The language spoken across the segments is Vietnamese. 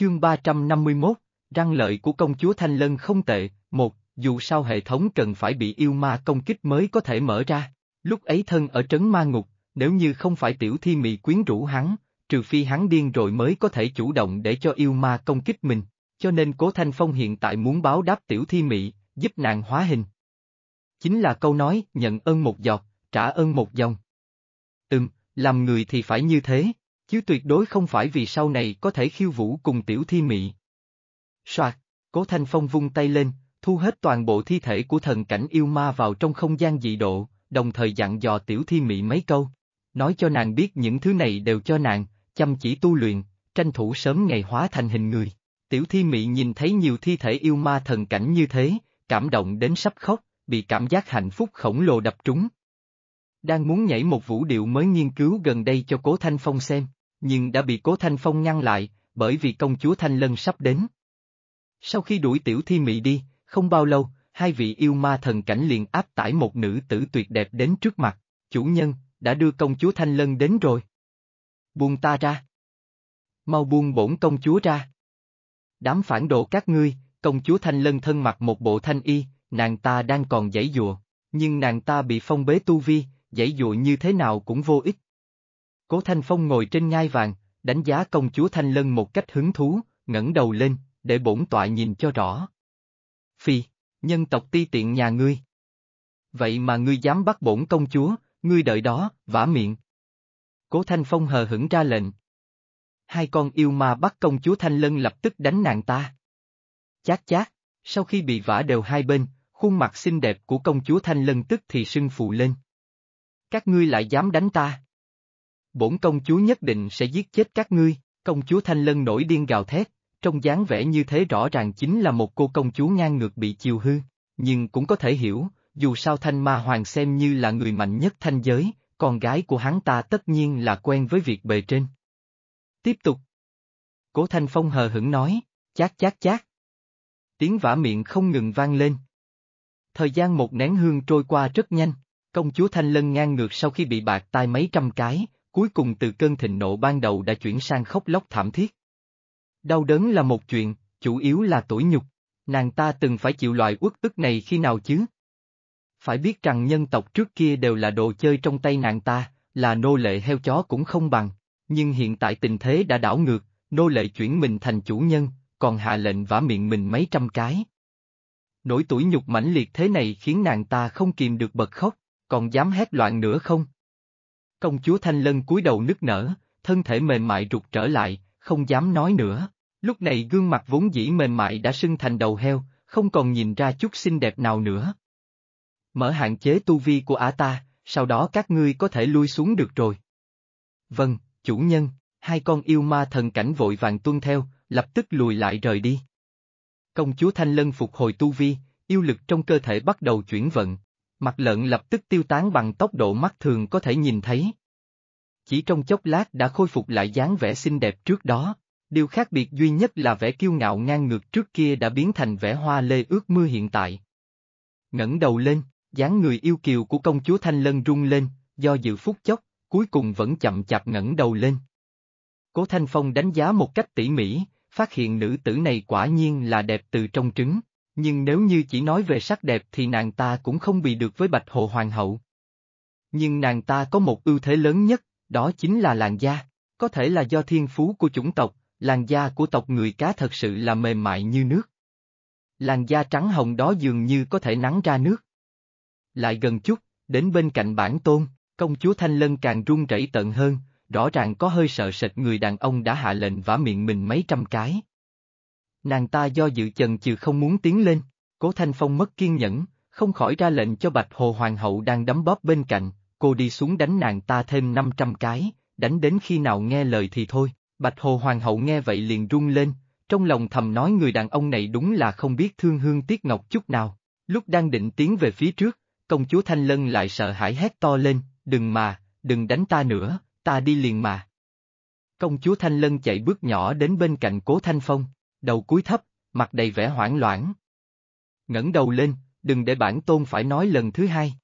Chương 351, răng lợi của công chúa Thanh Lân không tệ, một, dù sao hệ thống cần phải bị yêu ma công kích mới có thể mở ra. Lúc ấy thân ở trấn ma ngục, nếu như không phải tiểu thi mị quyến rũ hắn, trừ phi hắn điên rồi mới có thể chủ động để cho yêu ma công kích mình, cho nên Cố Thanh Phong hiện tại muốn báo đáp tiểu thi mị, giúp nàng hóa hình. Chính là câu nói, nhận ơn một giọt, trả ơn một dòng. Ừm, làm người thì phải như thế chứ tuyệt đối không phải vì sau này có thể khiêu vũ cùng tiểu thi mị. Soạt, cố thanh phong vung tay lên, thu hết toàn bộ thi thể của thần cảnh yêu ma vào trong không gian dị độ, đồng thời dặn dò tiểu thi mị mấy câu, nói cho nàng biết những thứ này đều cho nàng, chăm chỉ tu luyện, tranh thủ sớm ngày hóa thành hình người. Tiểu thi mị nhìn thấy nhiều thi thể yêu ma thần cảnh như thế, cảm động đến sắp khóc, bị cảm giác hạnh phúc khổng lồ đập trúng. Đang muốn nhảy một vũ điệu mới nghiên cứu gần đây cho Cố Thanh Phong xem, nhưng đã bị Cố Thanh Phong ngăn lại, bởi vì công chúa Thanh Lân sắp đến. Sau khi đuổi Tiểu Thi Mị đi, không bao lâu, hai vị yêu ma thần cảnh liền áp tải một nữ tử tuyệt đẹp đến trước mặt, chủ nhân, đã đưa công chúa Thanh Lân đến rồi. Buông ta ra. Mau buông bổn công chúa ra. Đám phản đồ các ngươi, công chúa Thanh Lân thân mặc một bộ thanh y, nàng ta đang còn giãy dụa, nhưng nàng ta bị phong bế tu vi, giãy dụa như thế nào cũng vô ích. Cố Thanh Phong ngồi trên ngai vàng, đánh giá công chúa Thanh Lân một cách hứng thú, ngẩng đầu lên, để bổn tọa nhìn cho rõ. Phi, nhân tộc ti tiện nhà ngươi. Vậy mà ngươi dám bắt bổn công chúa, ngươi đợi đó, vả miệng. Cố Thanh Phong hờ hững ra lệnh. Hai con yêu ma bắt công chúa Thanh Lân lập tức đánh nàng ta. Chát chát, sau khi bị vả đều hai bên, khuôn mặt xinh đẹp của công chúa Thanh Lân tức thì sưng phù lên. Các ngươi lại dám đánh ta bổn công chúa nhất định sẽ giết chết các ngươi, công chúa Thanh Lân nổi điên gào thét, trong dáng vẻ như thế rõ ràng chính là một cô công chúa ngang ngược bị chiều hư, nhưng cũng có thể hiểu, dù sao Thanh Ma Hoàng xem như là người mạnh nhất thanh giới, con gái của hắn ta tất nhiên là quen với việc bề trên. Tiếp tục. Cố Thanh Phong hờ hững nói, chát chát chát. Tiếng vả miệng không ngừng vang lên. Thời gian một nén hương trôi qua rất nhanh, công chúa Thanh Lân ngang ngược sau khi bị bạc tai mấy trăm cái, cuối cùng từ cơn thịnh nộ ban đầu đã chuyển sang khóc lóc thảm thiết. Đau đớn là một chuyện, chủ yếu là tủi nhục, nàng ta từng phải chịu loại uất ức này khi nào chứ? Phải biết rằng nhân tộc trước kia đều là đồ chơi trong tay nàng ta, là nô lệ heo chó cũng không bằng, nhưng hiện tại tình thế đã đảo ngược, nô lệ chuyển mình thành chủ nhân, còn hạ lệnh vả miệng mình mấy trăm cái. Nỗi tủi nhục mãnh liệt thế này khiến nàng ta không kìm được bật khóc, còn dám hét loạn nữa không? Công chúa Thanh Lân cúi đầu nức nở, thân thể mềm mại rụt trở lại, không dám nói nữa. Lúc này gương mặt vốn dĩ mềm mại đã sưng thành đầu heo, không còn nhìn ra chút xinh đẹp nào nữa. Mở hạn chế tu vi của á ta, sau đó các ngươi có thể lui xuống được rồi. Vâng, chủ nhân, hai con yêu ma thần cảnh vội vàng tuân theo, lập tức lùi lại rời đi. Công chúa Thanh Lân phục hồi tu vi, yêu lực trong cơ thể bắt đầu chuyển vận, mặt lợn lập tức tiêu tán bằng tốc độ mắt thường có thể nhìn thấy. Chỉ trong chốc lát đã khôi phục lại dáng vẻ xinh đẹp trước đó, điều khác biệt duy nhất là vẻ kiêu ngạo ngang ngược trước kia đã biến thành vẻ hoa lê ướt mưa hiện tại. ngẩng đầu lên, dáng người yêu kiều của công chúa Thanh Lân rung lên, do dự phút chốc, cuối cùng vẫn chậm chạp ngẩng đầu lên. Cố Thanh Phong đánh giá một cách tỉ mỉ, phát hiện nữ tử này quả nhiên là đẹp từ trong trứng. Nhưng nếu như chỉ nói về sắc đẹp thì nàng ta cũng không bị được với Bạch Hồ Hoàng hậu. Nhưng nàng ta có một ưu thế lớn nhất, đó chính là làn da, có thể là do thiên phú của chủng tộc, làn da của tộc người cá thật sự là mềm mại như nước. Làn da trắng hồng đó dường như có thể nắng ra nước. Lại gần chút, đến bên cạnh bản tôn, công chúa Thanh Lân càng run rẩy tận hơn, rõ ràng có hơi sợ sệt người đàn ông đã hạ lệnh vả miệng mình mấy trăm cái nàng ta do dự chần chừ không muốn tiến lên. Cố Thanh Phong mất kiên nhẫn, không khỏi ra lệnh cho Bạch Hồ Hoàng hậu đang đấm bóp bên cạnh, cô đi xuống đánh nàng ta thêm 500 cái, đánh đến khi nào nghe lời thì thôi. Bạch Hồ Hoàng hậu nghe vậy liền rung lên, trong lòng thầm nói người đàn ông này đúng là không biết thương hương tiếc ngọc chút nào. Lúc đang định tiến về phía trước, công chúa Thanh Lân lại sợ hãi hét to lên, đừng mà, đừng đánh ta nữa, ta đi liền mà. Công chúa Thanh Lân chạy bước nhỏ đến bên cạnh cố Thanh Phong, đầu cúi thấp, mặt đầy vẻ hoảng loạn. ngẩng đầu lên, đừng để bản tôn phải nói lần thứ hai.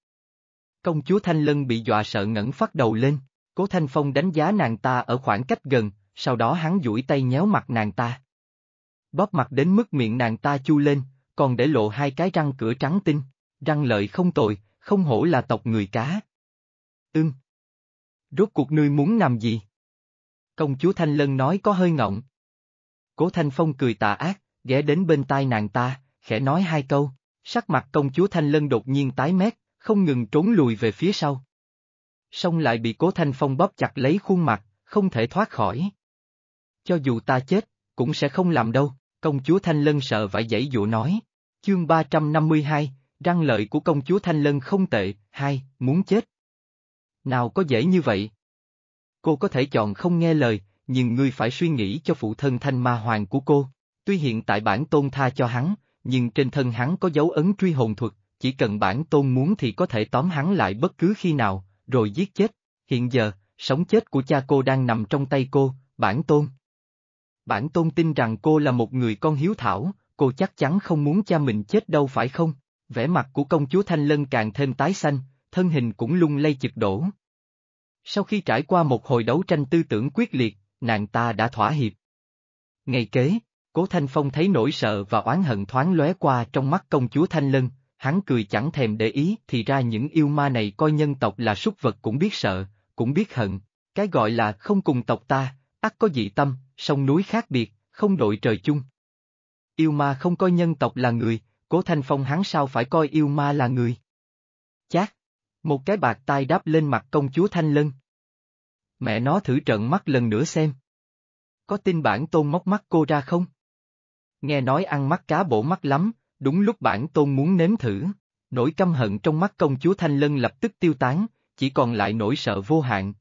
Công chúa Thanh Lân bị dọa sợ ngẩng phát đầu lên, cố Thanh Phong đánh giá nàng ta ở khoảng cách gần, sau đó hắn duỗi tay nhéo mặt nàng ta. Bóp mặt đến mức miệng nàng ta chu lên, còn để lộ hai cái răng cửa trắng tinh, răng lợi không tội, không hổ là tộc người cá. Ưng, Rốt cuộc ngươi muốn làm gì? Công chúa Thanh Lân nói có hơi ngọng. Cố Thanh Phong cười tà ác, ghé đến bên tai nàng ta, khẽ nói hai câu, sắc mặt công chúa Thanh Lân đột nhiên tái mét, không ngừng trốn lùi về phía sau. Xong lại bị Cố Thanh Phong bóp chặt lấy khuôn mặt, không thể thoát khỏi. Cho dù ta chết, cũng sẽ không làm đâu, công chúa Thanh Lân sợ vãi dãy dụ nói. Chương 352, răng lợi của công chúa Thanh Lân không tệ, hai, muốn chết. Nào có dễ như vậy? Cô có thể chọn không nghe lời, nhưng ngươi phải suy nghĩ cho phụ thân thanh ma hoàng của cô. Tuy hiện tại bản tôn tha cho hắn, nhưng trên thân hắn có dấu ấn truy hồn thuật, chỉ cần bản tôn muốn thì có thể tóm hắn lại bất cứ khi nào, rồi giết chết. Hiện giờ, sống chết của cha cô đang nằm trong tay cô, bản tôn. Bản tôn tin rằng cô là một người con hiếu thảo, cô chắc chắn không muốn cha mình chết đâu phải không? Vẻ mặt của công chúa Thanh Lân càng thêm tái xanh, thân hình cũng lung lay chực đổ. Sau khi trải qua một hồi đấu tranh tư tưởng quyết liệt, nàng ta đã thỏa hiệp. Ngày kế, Cố Thanh Phong thấy nỗi sợ và oán hận thoáng lóe qua trong mắt công chúa Thanh Lân, hắn cười chẳng thèm để ý thì ra những yêu ma này coi nhân tộc là súc vật cũng biết sợ, cũng biết hận, cái gọi là không cùng tộc ta, ắt có dị tâm, sông núi khác biệt, không đội trời chung. Yêu ma không coi nhân tộc là người, Cố Thanh Phong hắn sao phải coi yêu ma là người? Chát! Một cái bạc tai đáp lên mặt công chúa Thanh Lân. Mẹ nó thử trận mắt lần nữa xem. Có tin bản tôn móc mắt cô ra không? Nghe nói ăn mắt cá bổ mắt lắm, đúng lúc bản tôn muốn nếm thử. Nỗi căm hận trong mắt công chúa Thanh Lân lập tức tiêu tán, chỉ còn lại nỗi sợ vô hạn.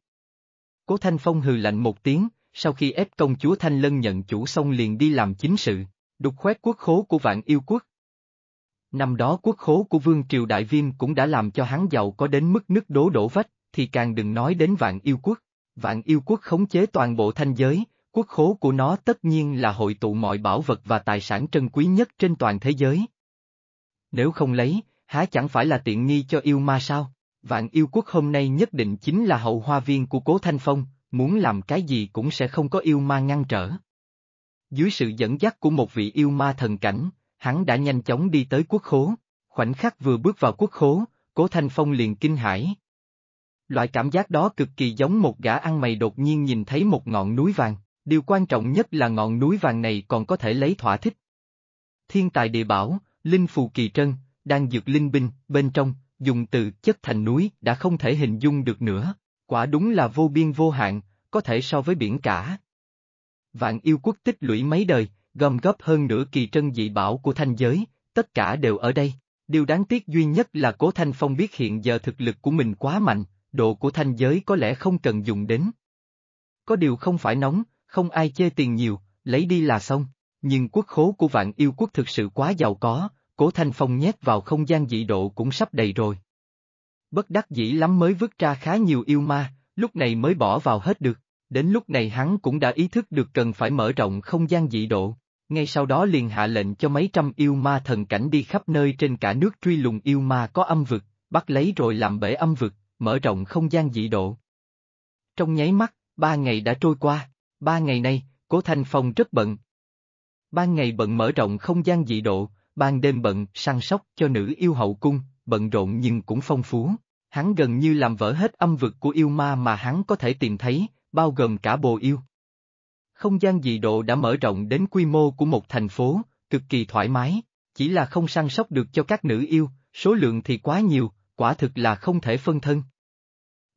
Cố Thanh Phong hừ lạnh một tiếng, sau khi ép công chúa Thanh Lân nhận chủ xong liền đi làm chính sự, đục khoét quốc khố của vạn yêu quốc. Năm đó quốc khố của Vương Triều Đại Viêm cũng đã làm cho hắn giàu có đến mức nước đố đổ vách, thì càng đừng nói đến vạn yêu quốc vạn yêu quốc khống chế toàn bộ thanh giới, quốc khố của nó tất nhiên là hội tụ mọi bảo vật và tài sản trân quý nhất trên toàn thế giới. Nếu không lấy, há chẳng phải là tiện nghi cho yêu ma sao? Vạn yêu quốc hôm nay nhất định chính là hậu hoa viên của Cố Thanh Phong, muốn làm cái gì cũng sẽ không có yêu ma ngăn trở. Dưới sự dẫn dắt của một vị yêu ma thần cảnh, hắn đã nhanh chóng đi tới quốc khố. Khoảnh khắc vừa bước vào quốc khố, Cố Thanh Phong liền kinh hãi, Loại cảm giác đó cực kỳ giống một gã ăn mày đột nhiên nhìn thấy một ngọn núi vàng, điều quan trọng nhất là ngọn núi vàng này còn có thể lấy thỏa thích. Thiên tài địa bảo, linh phù kỳ trân, đang dược linh binh, bên trong, dùng từ chất thành núi đã không thể hình dung được nữa, quả đúng là vô biên vô hạn, có thể so với biển cả. Vạn yêu quốc tích lũy mấy đời, gom góp hơn nửa kỳ trân dị bảo của thanh giới, tất cả đều ở đây. Điều đáng tiếc duy nhất là Cố Thanh Phong biết hiện giờ thực lực của mình quá mạnh, độ của thanh giới có lẽ không cần dùng đến. Có điều không phải nóng, không ai chê tiền nhiều, lấy đi là xong, nhưng quốc khố của vạn yêu quốc thực sự quá giàu có, cố thanh phong nhét vào không gian dị độ cũng sắp đầy rồi. Bất đắc dĩ lắm mới vứt ra khá nhiều yêu ma, lúc này mới bỏ vào hết được, đến lúc này hắn cũng đã ý thức được cần phải mở rộng không gian dị độ, ngay sau đó liền hạ lệnh cho mấy trăm yêu ma thần cảnh đi khắp nơi trên cả nước truy lùng yêu ma có âm vực, bắt lấy rồi làm bể âm vực mở rộng không gian dị độ. Trong nháy mắt, ba ngày đã trôi qua, ba ngày nay, Cố Thanh Phong rất bận. Ban ngày bận mở rộng không gian dị độ, ban đêm bận săn sóc cho nữ yêu hậu cung, bận rộn nhưng cũng phong phú. Hắn gần như làm vỡ hết âm vực của yêu ma mà hắn có thể tìm thấy, bao gồm cả bồ yêu. Không gian dị độ đã mở rộng đến quy mô của một thành phố, cực kỳ thoải mái, chỉ là không săn sóc được cho các nữ yêu, số lượng thì quá nhiều, quả thực là không thể phân thân.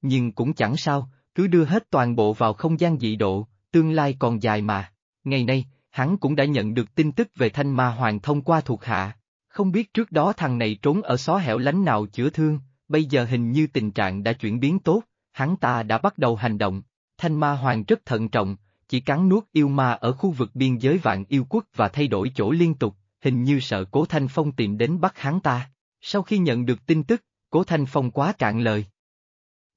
Nhưng cũng chẳng sao, cứ đưa hết toàn bộ vào không gian dị độ, tương lai còn dài mà. Ngày nay, hắn cũng đã nhận được tin tức về thanh ma hoàng thông qua thuộc hạ. Không biết trước đó thằng này trốn ở xó hẻo lánh nào chữa thương, bây giờ hình như tình trạng đã chuyển biến tốt, hắn ta đã bắt đầu hành động. Thanh ma hoàng rất thận trọng, chỉ cắn nuốt yêu ma ở khu vực biên giới vạn yêu quốc và thay đổi chỗ liên tục, hình như sợ Cố Thanh Phong tìm đến bắt hắn ta. Sau khi nhận được tin tức, Cố Thanh Phong quá cạn lời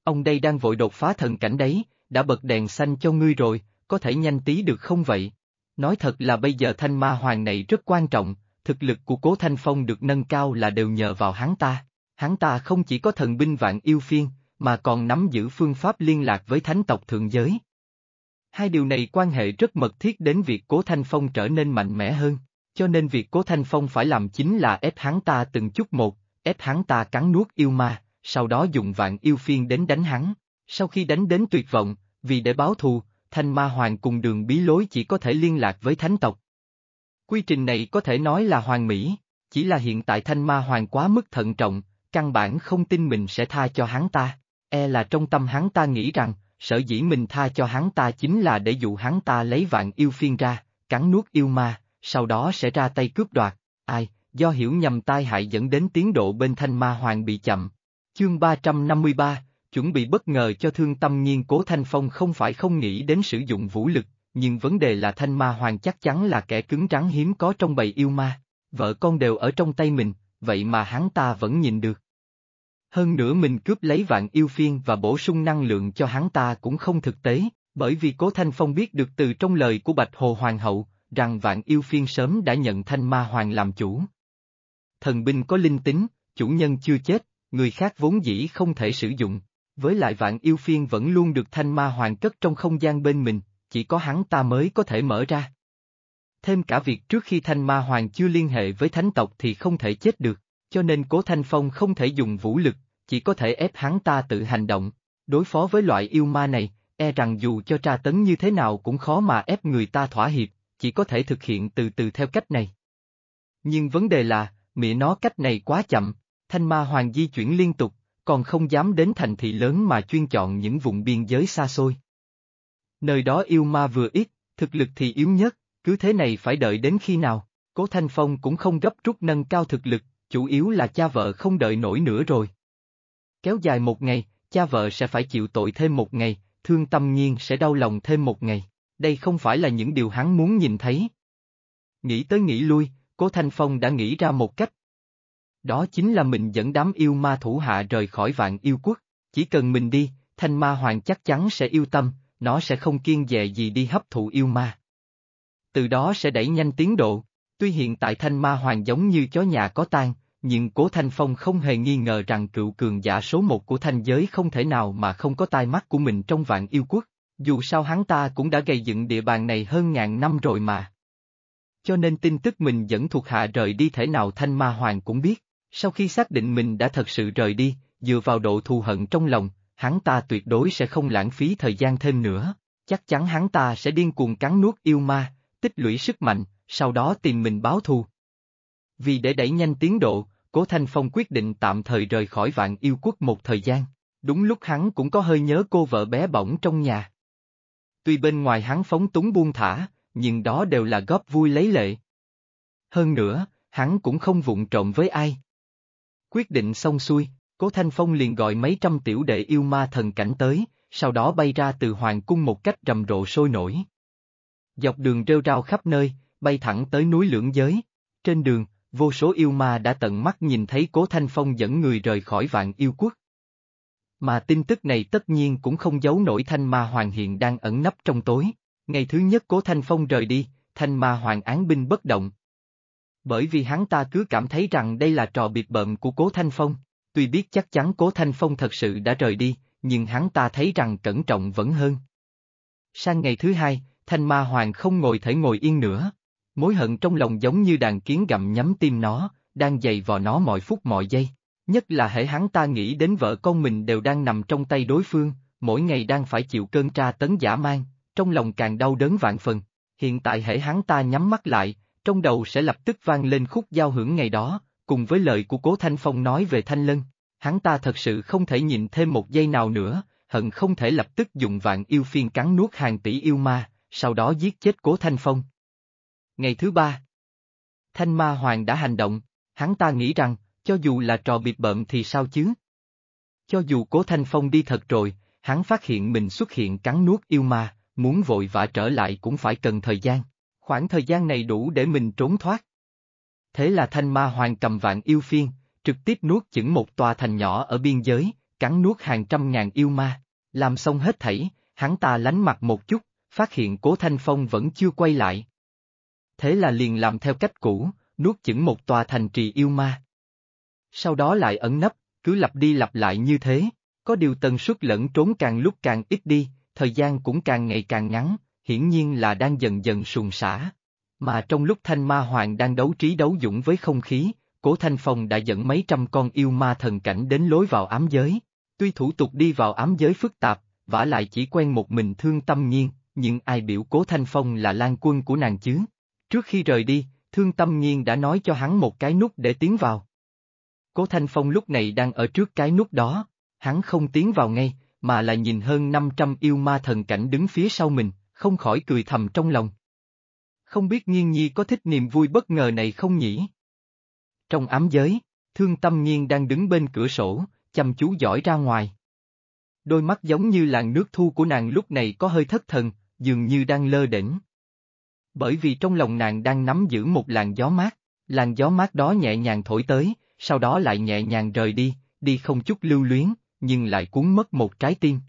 ông đây đang vội đột phá thần cảnh đấy, đã bật đèn xanh cho ngươi rồi, có thể nhanh tí được không vậy? Nói thật là bây giờ thanh ma hoàng này rất quan trọng, thực lực của cố thanh phong được nâng cao là đều nhờ vào hắn ta. Hắn ta không chỉ có thần binh vạn yêu phiên, mà còn nắm giữ phương pháp liên lạc với thánh tộc thượng giới. Hai điều này quan hệ rất mật thiết đến việc cố thanh phong trở nên mạnh mẽ hơn, cho nên việc cố thanh phong phải làm chính là ép hắn ta từng chút một, ép hắn ta cắn nuốt yêu ma, sau đó dùng vạn yêu phiên đến đánh hắn. Sau khi đánh đến tuyệt vọng, vì để báo thù, Thanh Ma Hoàng cùng đường bí lối chỉ có thể liên lạc với thánh tộc. Quy trình này có thể nói là hoàn mỹ, chỉ là hiện tại Thanh Ma Hoàng quá mức thận trọng, căn bản không tin mình sẽ tha cho hắn ta, e là trong tâm hắn ta nghĩ rằng, sở dĩ mình tha cho hắn ta chính là để dụ hắn ta lấy vạn yêu phiên ra, cắn nuốt yêu ma, sau đó sẽ ra tay cướp đoạt, ai, do hiểu nhầm tai hại dẫn đến tiến độ bên Thanh Ma Hoàng bị chậm, Chương 353, chuẩn bị bất ngờ cho thương tâm nghiên cố Thanh Phong không phải không nghĩ đến sử dụng vũ lực, nhưng vấn đề là Thanh Ma Hoàng chắc chắn là kẻ cứng rắn hiếm có trong bầy yêu ma, vợ con đều ở trong tay mình, vậy mà hắn ta vẫn nhìn được. Hơn nữa mình cướp lấy vạn yêu phiên và bổ sung năng lượng cho hắn ta cũng không thực tế, bởi vì Cố Thanh Phong biết được từ trong lời của Bạch Hồ Hoàng hậu, rằng vạn yêu phiên sớm đã nhận Thanh Ma Hoàng làm chủ. Thần binh có linh tính, chủ nhân chưa chết, người khác vốn dĩ không thể sử dụng. Với lại vạn yêu phiên vẫn luôn được thanh ma hoàng cất trong không gian bên mình, chỉ có hắn ta mới có thể mở ra. Thêm cả việc trước khi thanh ma hoàng chưa liên hệ với thánh tộc thì không thể chết được, cho nên cố thanh phong không thể dùng vũ lực, chỉ có thể ép hắn ta tự hành động. Đối phó với loại yêu ma này, e rằng dù cho tra tấn như thế nào cũng khó mà ép người ta thỏa hiệp, chỉ có thể thực hiện từ từ theo cách này. Nhưng vấn đề là, mỉa nó cách này quá chậm, Thanh Ma Hoàng di chuyển liên tục, còn không dám đến thành thị lớn mà chuyên chọn những vùng biên giới xa xôi. Nơi đó yêu ma vừa ít, thực lực thì yếu nhất, cứ thế này phải đợi đến khi nào, Cố Thanh Phong cũng không gấp rút nâng cao thực lực, chủ yếu là cha vợ không đợi nổi nữa rồi. Kéo dài một ngày, cha vợ sẽ phải chịu tội thêm một ngày, thương tâm nhiên sẽ đau lòng thêm một ngày, đây không phải là những điều hắn muốn nhìn thấy. Nghĩ tới nghĩ lui, Cố Thanh Phong đã nghĩ ra một cách, đó chính là mình dẫn đám yêu ma thủ hạ rời khỏi vạn yêu quốc, chỉ cần mình đi, thanh ma hoàng chắc chắn sẽ yêu tâm, nó sẽ không kiên dè gì đi hấp thụ yêu ma. Từ đó sẽ đẩy nhanh tiến độ, tuy hiện tại thanh ma hoàng giống như chó nhà có tan, nhưng Cố Thanh Phong không hề nghi ngờ rằng cựu cường giả số một của thanh giới không thể nào mà không có tai mắt của mình trong vạn yêu quốc, dù sao hắn ta cũng đã gây dựng địa bàn này hơn ngàn năm rồi mà. Cho nên tin tức mình dẫn thuộc hạ rời đi thể nào thanh ma hoàng cũng biết. Sau khi xác định mình đã thật sự rời đi, dựa vào độ thù hận trong lòng, hắn ta tuyệt đối sẽ không lãng phí thời gian thêm nữa. Chắc chắn hắn ta sẽ điên cuồng cắn nuốt yêu ma, tích lũy sức mạnh, sau đó tìm mình báo thù. Vì để đẩy nhanh tiến độ, Cố Thanh Phong quyết định tạm thời rời khỏi vạn yêu quốc một thời gian, đúng lúc hắn cũng có hơi nhớ cô vợ bé bỏng trong nhà. Tuy bên ngoài hắn phóng túng buông thả, nhưng đó đều là góp vui lấy lệ. Hơn nữa, hắn cũng không vụng trộm với ai. Quyết định xong xuôi, Cố Thanh Phong liền gọi mấy trăm tiểu đệ yêu ma thần cảnh tới, sau đó bay ra từ hoàng cung một cách rầm rộ sôi nổi. Dọc đường rêu rao khắp nơi, bay thẳng tới núi lưỡng giới. Trên đường, vô số yêu ma đã tận mắt nhìn thấy Cố Thanh Phong dẫn người rời khỏi vạn yêu quốc. Mà tin tức này tất nhiên cũng không giấu nổi Thanh Ma Hoàng hiện đang ẩn nấp trong tối. Ngày thứ nhất Cố Thanh Phong rời đi, Thanh Ma Hoàng án binh bất động, bởi vì hắn ta cứ cảm thấy rằng đây là trò bịt bợm của Cố Thanh Phong. Tuy biết chắc chắn Cố Thanh Phong thật sự đã rời đi, nhưng hắn ta thấy rằng cẩn trọng vẫn hơn. Sang ngày thứ hai, Thanh Ma Hoàng không ngồi thể ngồi yên nữa. Mối hận trong lòng giống như đàn kiến gặm nhắm tim nó, đang giày vò nó mọi phút mọi giây. Nhất là hệ hắn ta nghĩ đến vợ con mình đều đang nằm trong tay đối phương, mỗi ngày đang phải chịu cơn tra tấn giả mang, trong lòng càng đau đớn vạn phần. Hiện tại hệ hắn ta nhắm mắt lại, trong đầu sẽ lập tức vang lên khúc giao hưởng ngày đó, cùng với lời của Cố Thanh Phong nói về Thanh Lân. Hắn ta thật sự không thể nhìn thêm một giây nào nữa, hận không thể lập tức dùng vạn yêu phiên cắn nuốt hàng tỷ yêu ma, sau đó giết chết Cố Thanh Phong. Ngày thứ ba Thanh Ma Hoàng đã hành động, hắn ta nghĩ rằng, cho dù là trò bịp bợm thì sao chứ? Cho dù Cố Thanh Phong đi thật rồi, hắn phát hiện mình xuất hiện cắn nuốt yêu ma, muốn vội vã trở lại cũng phải cần thời gian khoảng thời gian này đủ để mình trốn thoát. Thế là thanh ma hoàng cầm vạn yêu phiên, trực tiếp nuốt chửng một tòa thành nhỏ ở biên giới, cắn nuốt hàng trăm ngàn yêu ma. Làm xong hết thảy, hắn ta lánh mặt một chút, phát hiện cố thanh phong vẫn chưa quay lại. Thế là liền làm theo cách cũ, nuốt chửng một tòa thành trì yêu ma. Sau đó lại ẩn nấp, cứ lặp đi lặp lại như thế, có điều tần suất lẫn trốn càng lúc càng ít đi, thời gian cũng càng ngày càng ngắn, hiển nhiên là đang dần dần sùng sả, Mà trong lúc Thanh Ma Hoàng đang đấu trí đấu dũng với không khí, Cố Thanh Phong đã dẫn mấy trăm con yêu ma thần cảnh đến lối vào ám giới. Tuy thủ tục đi vào ám giới phức tạp, vả lại chỉ quen một mình thương tâm nhiên, nhưng ai biểu Cố Thanh Phong là lan quân của nàng chứ. Trước khi rời đi, thương tâm nhiên đã nói cho hắn một cái nút để tiến vào. Cố Thanh Phong lúc này đang ở trước cái nút đó, hắn không tiến vào ngay, mà là nhìn hơn 500 yêu ma thần cảnh đứng phía sau mình, không khỏi cười thầm trong lòng. Không biết Nhiên Nhi có thích niềm vui bất ngờ này không nhỉ? Trong ám giới, thương tâm nhiên đang đứng bên cửa sổ, chăm chú dõi ra ngoài. Đôi mắt giống như làn nước thu của nàng lúc này có hơi thất thần, dường như đang lơ đỉnh. Bởi vì trong lòng nàng đang nắm giữ một làn gió mát, làn gió mát đó nhẹ nhàng thổi tới, sau đó lại nhẹ nhàng rời đi, đi không chút lưu luyến, nhưng lại cuốn mất một trái tim,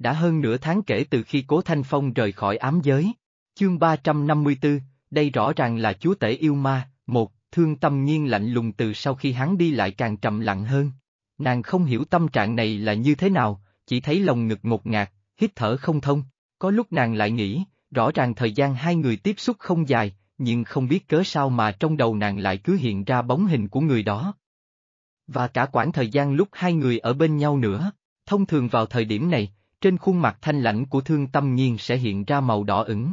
đã hơn nửa tháng kể từ khi Cố Thanh Phong rời khỏi ám giới. Chương 354, đây rõ ràng là chúa tể yêu ma, một, thương tâm nhiên lạnh lùng từ sau khi hắn đi lại càng trầm lặng hơn. Nàng không hiểu tâm trạng này là như thế nào, chỉ thấy lòng ngực ngột ngạt, hít thở không thông. Có lúc nàng lại nghĩ, rõ ràng thời gian hai người tiếp xúc không dài, nhưng không biết cớ sao mà trong đầu nàng lại cứ hiện ra bóng hình của người đó. Và cả quãng thời gian lúc hai người ở bên nhau nữa, thông thường vào thời điểm này, trên khuôn mặt thanh lãnh của thương tâm nhiên sẽ hiện ra màu đỏ ửng.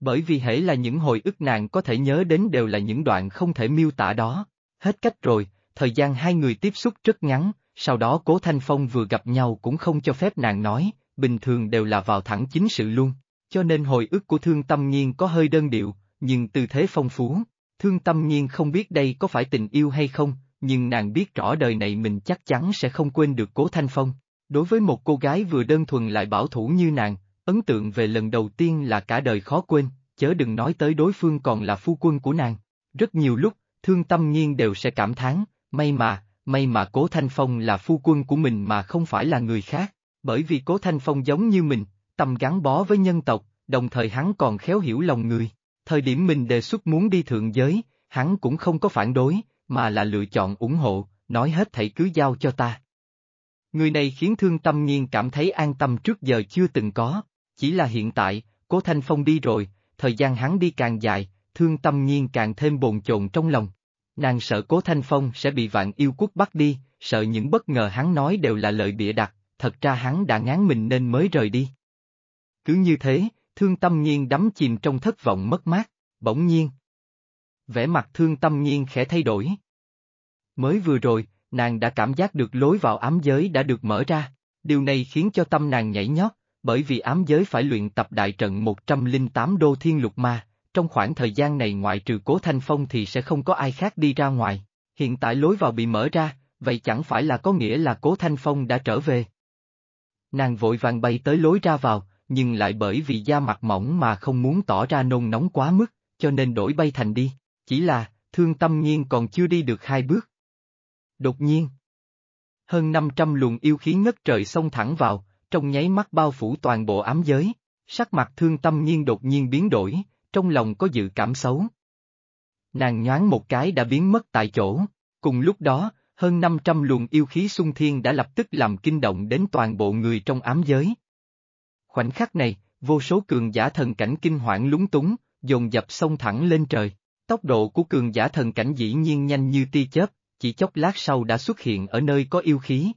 Bởi vì hễ là những hồi ức nàng có thể nhớ đến đều là những đoạn không thể miêu tả đó. Hết cách rồi, thời gian hai người tiếp xúc rất ngắn, sau đó Cố Thanh Phong vừa gặp nhau cũng không cho phép nàng nói, bình thường đều là vào thẳng chính sự luôn. Cho nên hồi ức của thương tâm nhiên có hơi đơn điệu, nhưng tư thế phong phú. Thương tâm nhiên không biết đây có phải tình yêu hay không, nhưng nàng biết rõ đời này mình chắc chắn sẽ không quên được Cố Thanh Phong. Đối với một cô gái vừa đơn thuần lại bảo thủ như nàng, ấn tượng về lần đầu tiên là cả đời khó quên, chớ đừng nói tới đối phương còn là phu quân của nàng. Rất nhiều lúc, thương tâm nghiên đều sẽ cảm thán, may mà, may mà Cố Thanh Phong là phu quân của mình mà không phải là người khác, bởi vì Cố Thanh Phong giống như mình, tâm gắn bó với nhân tộc, đồng thời hắn còn khéo hiểu lòng người. Thời điểm mình đề xuất muốn đi thượng giới, hắn cũng không có phản đối, mà là lựa chọn ủng hộ, nói hết thảy cứ giao cho ta. Người này khiến thương tâm nhiên cảm thấy an tâm trước giờ chưa từng có, chỉ là hiện tại, cố Thanh Phong đi rồi, thời gian hắn đi càng dài, thương tâm nhiên càng thêm bồn chồn trong lòng. Nàng sợ cố Thanh Phong sẽ bị vạn yêu quốc bắt đi, sợ những bất ngờ hắn nói đều là lợi bịa đặt, thật ra hắn đã ngán mình nên mới rời đi. Cứ như thế, thương tâm nhiên đắm chìm trong thất vọng mất mát, bỗng nhiên. Vẻ mặt thương tâm nhiên khẽ thay đổi. Mới vừa rồi, nàng đã cảm giác được lối vào ám giới đã được mở ra. Điều này khiến cho tâm nàng nhảy nhót, bởi vì ám giới phải luyện tập đại trận 108 đô thiên lục ma, trong khoảng thời gian này ngoại trừ cố thanh phong thì sẽ không có ai khác đi ra ngoài. Hiện tại lối vào bị mở ra, vậy chẳng phải là có nghĩa là cố thanh phong đã trở về. Nàng vội vàng bay tới lối ra vào, nhưng lại bởi vì da mặt mỏng mà không muốn tỏ ra nôn nóng quá mức, cho nên đổi bay thành đi. Chỉ là, thương tâm nhiên còn chưa đi được hai bước, Đột nhiên, hơn 500 luồng yêu khí ngất trời xông thẳng vào, trong nháy mắt bao phủ toàn bộ ám giới, sắc mặt thương tâm nhiên đột nhiên biến đổi, trong lòng có dự cảm xấu. Nàng nhoáng một cái đã biến mất tại chỗ, cùng lúc đó, hơn 500 luồng yêu khí xung thiên đã lập tức làm kinh động đến toàn bộ người trong ám giới. Khoảnh khắc này, vô số cường giả thần cảnh kinh hoảng lúng túng, dồn dập xông thẳng lên trời. Tốc độ của cường giả thần cảnh dĩ nhiên nhanh như tia chớp, chỉ chốc lát sau đã xuất hiện ở nơi có yêu khí.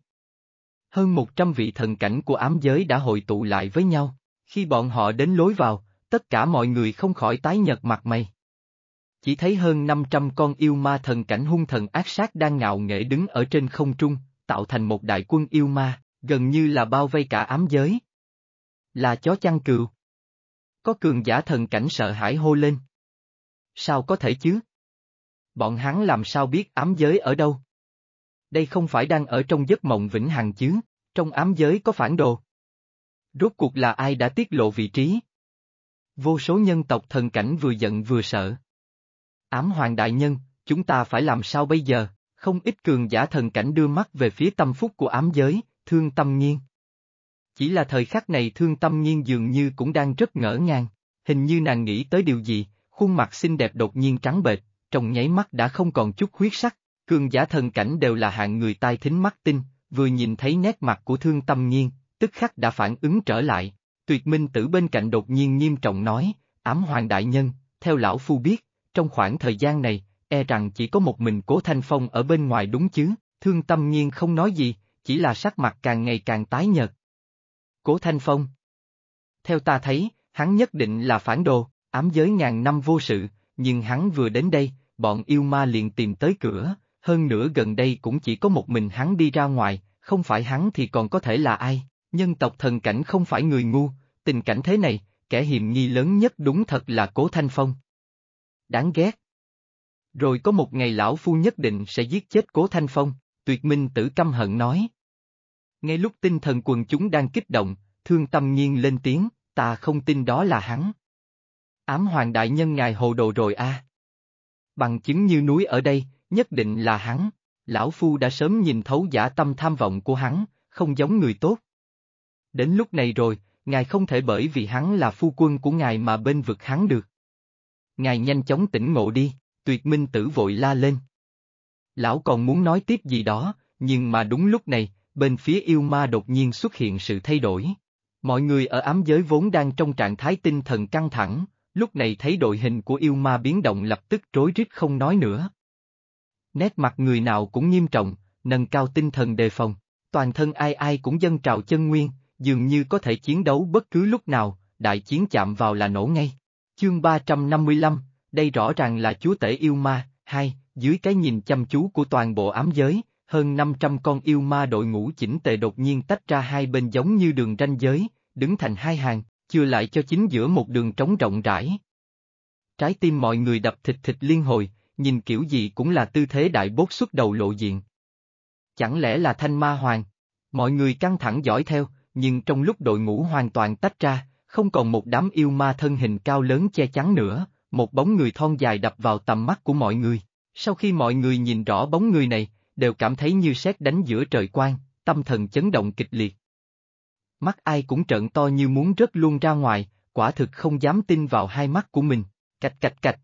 Hơn một trăm vị thần cảnh của ám giới đã hội tụ lại với nhau, khi bọn họ đến lối vào, tất cả mọi người không khỏi tái nhợt mặt mày. Chỉ thấy hơn năm trăm con yêu ma thần cảnh hung thần ác sát đang ngạo nghễ đứng ở trên không trung, tạo thành một đại quân yêu ma, gần như là bao vây cả ám giới. Là chó chăn cừu. Có cường giả thần cảnh sợ hãi hô lên. Sao có thể chứ? Bọn hắn làm sao biết ám giới ở đâu? Đây không phải đang ở trong giấc mộng vĩnh hằng chứ, trong ám giới có phản đồ. Rốt cuộc là ai đã tiết lộ vị trí? Vô số nhân tộc thần cảnh vừa giận vừa sợ. Ám hoàng đại nhân, chúng ta phải làm sao bây giờ? Không ít cường giả thần cảnh đưa mắt về phía tâm phúc của ám giới, thương tâm nhiên. Chỉ là thời khắc này thương tâm nhiên dường như cũng đang rất ngỡ ngàng, hình như nàng nghĩ tới điều gì, khuôn mặt xinh đẹp đột nhiên trắng bệch, trong nháy mắt đã không còn chút huyết sắc, cường giả thần cảnh đều là hạng người tai thính mắt tinh, vừa nhìn thấy nét mặt của thương tâm nhiên, tức khắc đã phản ứng trở lại. Tuyệt minh tử bên cạnh đột nhiên nghiêm trọng nói, ám hoàng đại nhân, theo lão phu biết, trong khoảng thời gian này, e rằng chỉ có một mình cố thanh phong ở bên ngoài đúng chứ, thương tâm nhiên không nói gì, chỉ là sắc mặt càng ngày càng tái nhợt. Cố thanh phong Theo ta thấy, hắn nhất định là phản đồ, ám giới ngàn năm vô sự, nhưng hắn vừa đến đây, bọn yêu ma liền tìm tới cửa, hơn nữa gần đây cũng chỉ có một mình hắn đi ra ngoài, không phải hắn thì còn có thể là ai, nhân tộc thần cảnh không phải người ngu, tình cảnh thế này, kẻ hiểm nghi lớn nhất đúng thật là Cố Thanh Phong. Đáng ghét. Rồi có một ngày lão phu nhất định sẽ giết chết Cố Thanh Phong, tuyệt minh tử căm hận nói. Ngay lúc tinh thần quần chúng đang kích động, thương tâm nhiên lên tiếng, ta không tin đó là hắn. Ám hoàng đại nhân ngài hồ đồ rồi a bằng chứng như núi ở đây, nhất định là hắn. Lão Phu đã sớm nhìn thấu giả tâm tham vọng của hắn, không giống người tốt. Đến lúc này rồi, ngài không thể bởi vì hắn là phu quân của ngài mà bên vực hắn được. Ngài nhanh chóng tỉnh ngộ đi, tuyệt minh tử vội la lên. Lão còn muốn nói tiếp gì đó, nhưng mà đúng lúc này, bên phía yêu ma đột nhiên xuất hiện sự thay đổi. Mọi người ở ám giới vốn đang trong trạng thái tinh thần căng thẳng, lúc này thấy đội hình của yêu ma biến động lập tức rối rít không nói nữa. Nét mặt người nào cũng nghiêm trọng, nâng cao tinh thần đề phòng, toàn thân ai ai cũng dân trào chân nguyên, dường như có thể chiến đấu bất cứ lúc nào, đại chiến chạm vào là nổ ngay. Chương 355, đây rõ ràng là chúa tể yêu ma, hai, dưới cái nhìn chăm chú của toàn bộ ám giới, hơn 500 con yêu ma đội ngũ chỉnh tề đột nhiên tách ra hai bên giống như đường ranh giới, đứng thành hai hàng, chưa lại cho chính giữa một đường trống rộng rãi. Trái tim mọi người đập thịt thịt liên hồi, nhìn kiểu gì cũng là tư thế đại bốt xuất đầu lộ diện. Chẳng lẽ là thanh ma hoàng? Mọi người căng thẳng dõi theo, nhưng trong lúc đội ngũ hoàn toàn tách ra, không còn một đám yêu ma thân hình cao lớn che chắn nữa, một bóng người thon dài đập vào tầm mắt của mọi người. Sau khi mọi người nhìn rõ bóng người này, đều cảm thấy như xét đánh giữa trời quang, tâm thần chấn động kịch liệt mắt ai cũng trợn to như muốn rớt luôn ra ngoài, quả thực không dám tin vào hai mắt của mình, cạch cạch cạch.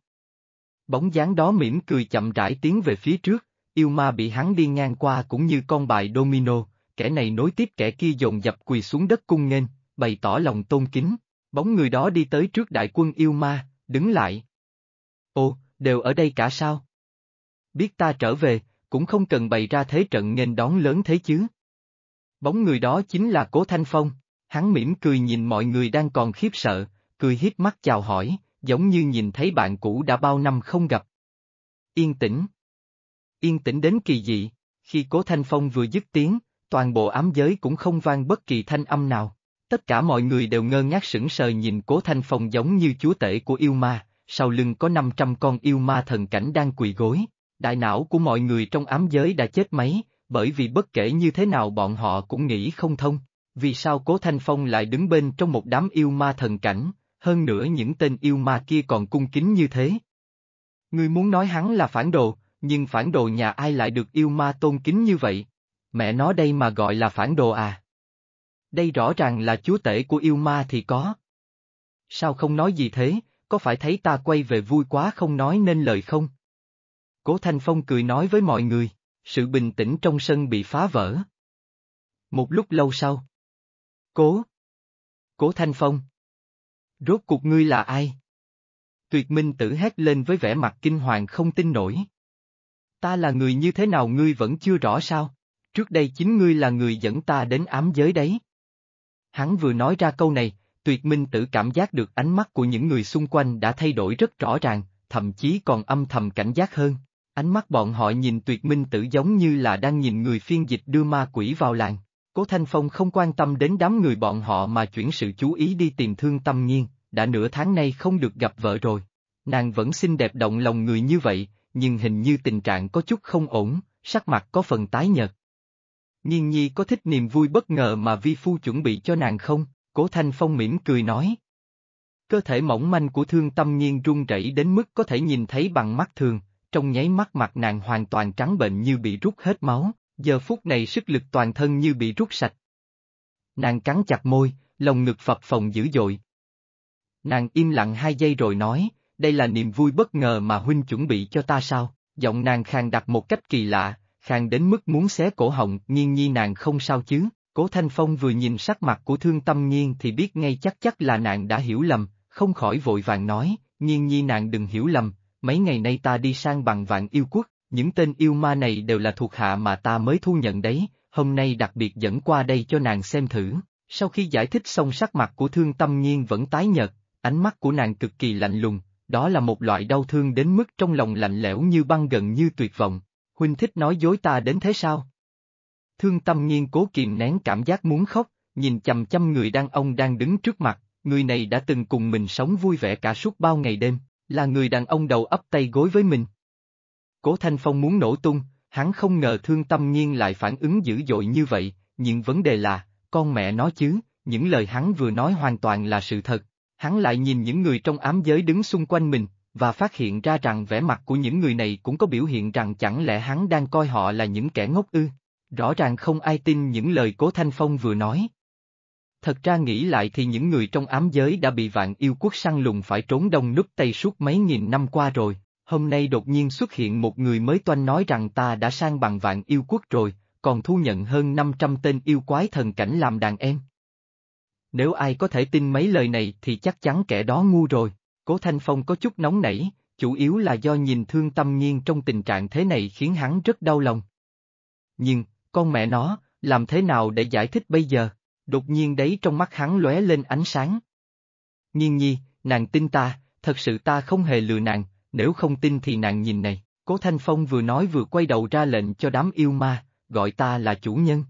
Bóng dáng đó mỉm cười chậm rãi tiến về phía trước, yêu ma bị hắn đi ngang qua cũng như con bài domino, kẻ này nối tiếp kẻ kia dồn dập quỳ xuống đất cung nghênh, bày tỏ lòng tôn kính, bóng người đó đi tới trước đại quân yêu ma, đứng lại. Ô, đều ở đây cả sao? Biết ta trở về, cũng không cần bày ra thế trận nghênh đón lớn thế chứ. Bóng người đó chính là Cố Thanh Phong, hắn mỉm cười nhìn mọi người đang còn khiếp sợ, cười hiếp mắt chào hỏi, giống như nhìn thấy bạn cũ đã bao năm không gặp. Yên tĩnh. Yên tĩnh đến kỳ dị, khi Cố Thanh Phong vừa dứt tiếng, toàn bộ ám giới cũng không vang bất kỳ thanh âm nào. Tất cả mọi người đều ngơ ngác sững sờ nhìn Cố Thanh Phong giống như chúa tể của yêu ma, sau lưng có 500 con yêu ma thần cảnh đang quỳ gối. Đại não của mọi người trong ám giới đã chết mấy, bởi vì bất kể như thế nào bọn họ cũng nghĩ không thông, vì sao Cố Thanh Phong lại đứng bên trong một đám yêu ma thần cảnh, hơn nữa những tên yêu ma kia còn cung kính như thế. Ngươi muốn nói hắn là phản đồ, nhưng phản đồ nhà ai lại được yêu ma tôn kính như vậy? Mẹ nó đây mà gọi là phản đồ à? Đây rõ ràng là chúa tể của yêu ma thì có. Sao không nói gì thế, có phải thấy ta quay về vui quá không nói nên lời không? Cố Thanh Phong cười nói với mọi người sự bình tĩnh trong sân bị phá vỡ. Một lúc lâu sau. Cố. Cố Thanh Phong. Rốt cuộc ngươi là ai? Tuyệt Minh Tử hét lên với vẻ mặt kinh hoàng không tin nổi. Ta là người như thế nào ngươi vẫn chưa rõ sao? Trước đây chính ngươi là người dẫn ta đến ám giới đấy. Hắn vừa nói ra câu này, Tuyệt Minh Tử cảm giác được ánh mắt của những người xung quanh đã thay đổi rất rõ ràng, thậm chí còn âm thầm cảnh giác hơn. Ánh mắt bọn họ nhìn tuyệt minh tử giống như là đang nhìn người phiên dịch đưa ma quỷ vào làng. Cố Thanh Phong không quan tâm đến đám người bọn họ mà chuyển sự chú ý đi tìm thương tâm nhiên, đã nửa tháng nay không được gặp vợ rồi. Nàng vẫn xinh đẹp động lòng người như vậy, nhưng hình như tình trạng có chút không ổn, sắc mặt có phần tái nhợt. Nhiên nhi có thích niềm vui bất ngờ mà vi phu chuẩn bị cho nàng không? Cố Thanh Phong mỉm cười nói. Cơ thể mỏng manh của thương tâm nhiên run rẩy đến mức có thể nhìn thấy bằng mắt thường, trong nháy mắt mặt nàng hoàn toàn trắng bệnh như bị rút hết máu, giờ phút này sức lực toàn thân như bị rút sạch. Nàng cắn chặt môi, lòng ngực phập phồng dữ dội. Nàng im lặng hai giây rồi nói, đây là niềm vui bất ngờ mà huynh chuẩn bị cho ta sao, giọng nàng khàn đặt một cách kỳ lạ, khàn đến mức muốn xé cổ họng, nhiên nhi nàng không sao chứ, cố thanh phong vừa nhìn sắc mặt của thương tâm nhiên thì biết ngay chắc chắc là nàng đã hiểu lầm, không khỏi vội vàng nói, nhiên nhi nàng đừng hiểu lầm, mấy ngày nay ta đi sang bằng vạn yêu quốc, những tên yêu ma này đều là thuộc hạ mà ta mới thu nhận đấy, hôm nay đặc biệt dẫn qua đây cho nàng xem thử. Sau khi giải thích xong sắc mặt của thương tâm nhiên vẫn tái nhợt, ánh mắt của nàng cực kỳ lạnh lùng, đó là một loại đau thương đến mức trong lòng lạnh lẽo như băng gần như tuyệt vọng. Huynh thích nói dối ta đến thế sao? Thương tâm Nhiên cố kìm nén cảm giác muốn khóc, nhìn chầm chăm người đàn ông đang đứng trước mặt, người này đã từng cùng mình sống vui vẻ cả suốt bao ngày đêm, là người đàn ông đầu ấp tay gối với mình. Cố Thanh Phong muốn nổ tung, hắn không ngờ thương tâm nhiên lại phản ứng dữ dội như vậy, nhưng vấn đề là, con mẹ nó chứ, những lời hắn vừa nói hoàn toàn là sự thật. Hắn lại nhìn những người trong ám giới đứng xung quanh mình, và phát hiện ra rằng vẻ mặt của những người này cũng có biểu hiện rằng chẳng lẽ hắn đang coi họ là những kẻ ngốc ư. Rõ ràng không ai tin những lời Cố Thanh Phong vừa nói thật ra nghĩ lại thì những người trong ám giới đã bị vạn yêu quốc săn lùng phải trốn đông núp tây suốt mấy nghìn năm qua rồi, hôm nay đột nhiên xuất hiện một người mới toanh nói rằng ta đã sang bằng vạn yêu quốc rồi, còn thu nhận hơn 500 tên yêu quái thần cảnh làm đàn em. Nếu ai có thể tin mấy lời này thì chắc chắn kẻ đó ngu rồi, cố Thanh Phong có chút nóng nảy, chủ yếu là do nhìn thương tâm nhiên trong tình trạng thế này khiến hắn rất đau lòng. Nhưng, con mẹ nó, làm thế nào để giải thích bây giờ? đột nhiên đấy trong mắt hắn lóe lên ánh sáng. Nhiên nhi, nàng tin ta, thật sự ta không hề lừa nàng, nếu không tin thì nàng nhìn này, cố Thanh Phong vừa nói vừa quay đầu ra lệnh cho đám yêu ma, gọi ta là chủ nhân.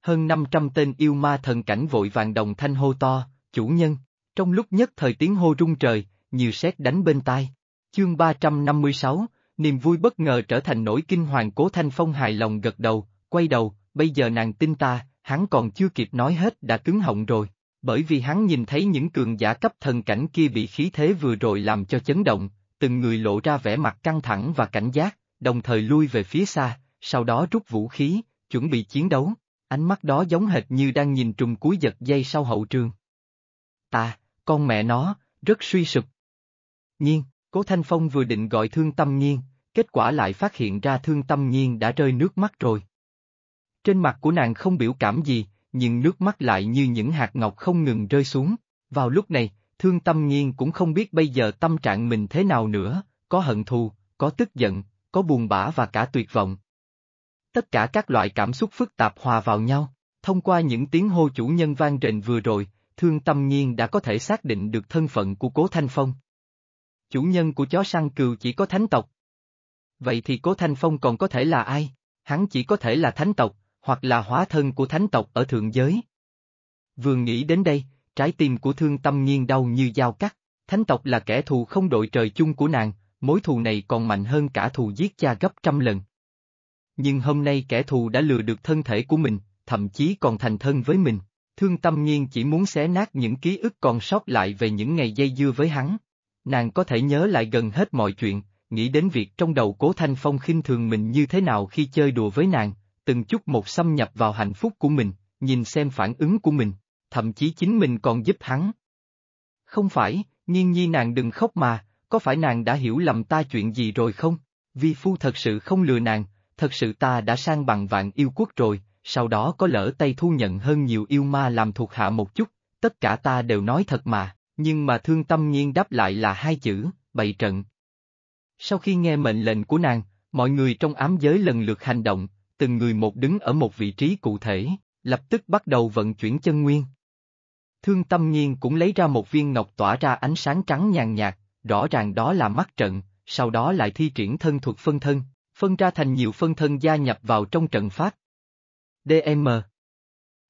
Hơn 500 tên yêu ma thần cảnh vội vàng đồng thanh hô to, chủ nhân, trong lúc nhất thời tiếng hô rung trời, nhiều sét đánh bên tai. Chương 356, niềm vui bất ngờ trở thành nỗi kinh hoàng cố Thanh Phong hài lòng gật đầu, quay đầu, bây giờ nàng tin ta, hắn còn chưa kịp nói hết đã cứng họng rồi, bởi vì hắn nhìn thấy những cường giả cấp thần cảnh kia bị khí thế vừa rồi làm cho chấn động, từng người lộ ra vẻ mặt căng thẳng và cảnh giác, đồng thời lui về phía xa, sau đó rút vũ khí, chuẩn bị chiến đấu, ánh mắt đó giống hệt như đang nhìn trùng cuối giật dây sau hậu trường. Ta, con mẹ nó, rất suy sụp. Nhiên, Cố Thanh Phong vừa định gọi thương tâm nhiên, kết quả lại phát hiện ra thương tâm nhiên đã rơi nước mắt rồi. Trên mặt của nàng không biểu cảm gì, nhưng nước mắt lại như những hạt ngọc không ngừng rơi xuống. Vào lúc này, thương tâm nghiên cũng không biết bây giờ tâm trạng mình thế nào nữa, có hận thù, có tức giận, có buồn bã và cả tuyệt vọng. Tất cả các loại cảm xúc phức tạp hòa vào nhau, thông qua những tiếng hô chủ nhân vang rền vừa rồi, thương tâm nghiên đã có thể xác định được thân phận của Cố Thanh Phong. Chủ nhân của chó săn cừu chỉ có thánh tộc. Vậy thì Cố Thanh Phong còn có thể là ai? Hắn chỉ có thể là thánh tộc, hoặc là hóa thân của thánh tộc ở thượng giới. Vừa nghĩ đến đây, trái tim của thương tâm nhiên đau như dao cắt, thánh tộc là kẻ thù không đội trời chung của nàng, mối thù này còn mạnh hơn cả thù giết cha gấp trăm lần. Nhưng hôm nay kẻ thù đã lừa được thân thể của mình, thậm chí còn thành thân với mình, thương tâm nhiên chỉ muốn xé nát những ký ức còn sót lại về những ngày dây dưa với hắn. Nàng có thể nhớ lại gần hết mọi chuyện, nghĩ đến việc trong đầu cố thanh phong khinh thường mình như thế nào khi chơi đùa với nàng, từng chút một xâm nhập vào hạnh phúc của mình, nhìn xem phản ứng của mình, thậm chí chính mình còn giúp hắn. Không phải, nhiên nhi nàng đừng khóc mà, có phải nàng đã hiểu lầm ta chuyện gì rồi không? Vi phu thật sự không lừa nàng, thật sự ta đã sang bằng vạn yêu quốc rồi, sau đó có lỡ tay thu nhận hơn nhiều yêu ma làm thuộc hạ một chút, tất cả ta đều nói thật mà, nhưng mà thương tâm nhiên đáp lại là hai chữ, bày trận. Sau khi nghe mệnh lệnh của nàng, mọi người trong ám giới lần lượt hành động, từng người một đứng ở một vị trí cụ thể, lập tức bắt đầu vận chuyển chân nguyên. Thương tâm nhiên cũng lấy ra một viên ngọc tỏa ra ánh sáng trắng nhàn nhạt, rõ ràng đó là mắt trận, sau đó lại thi triển thân thuật phân thân, phân ra thành nhiều phân thân gia nhập vào trong trận pháp. DM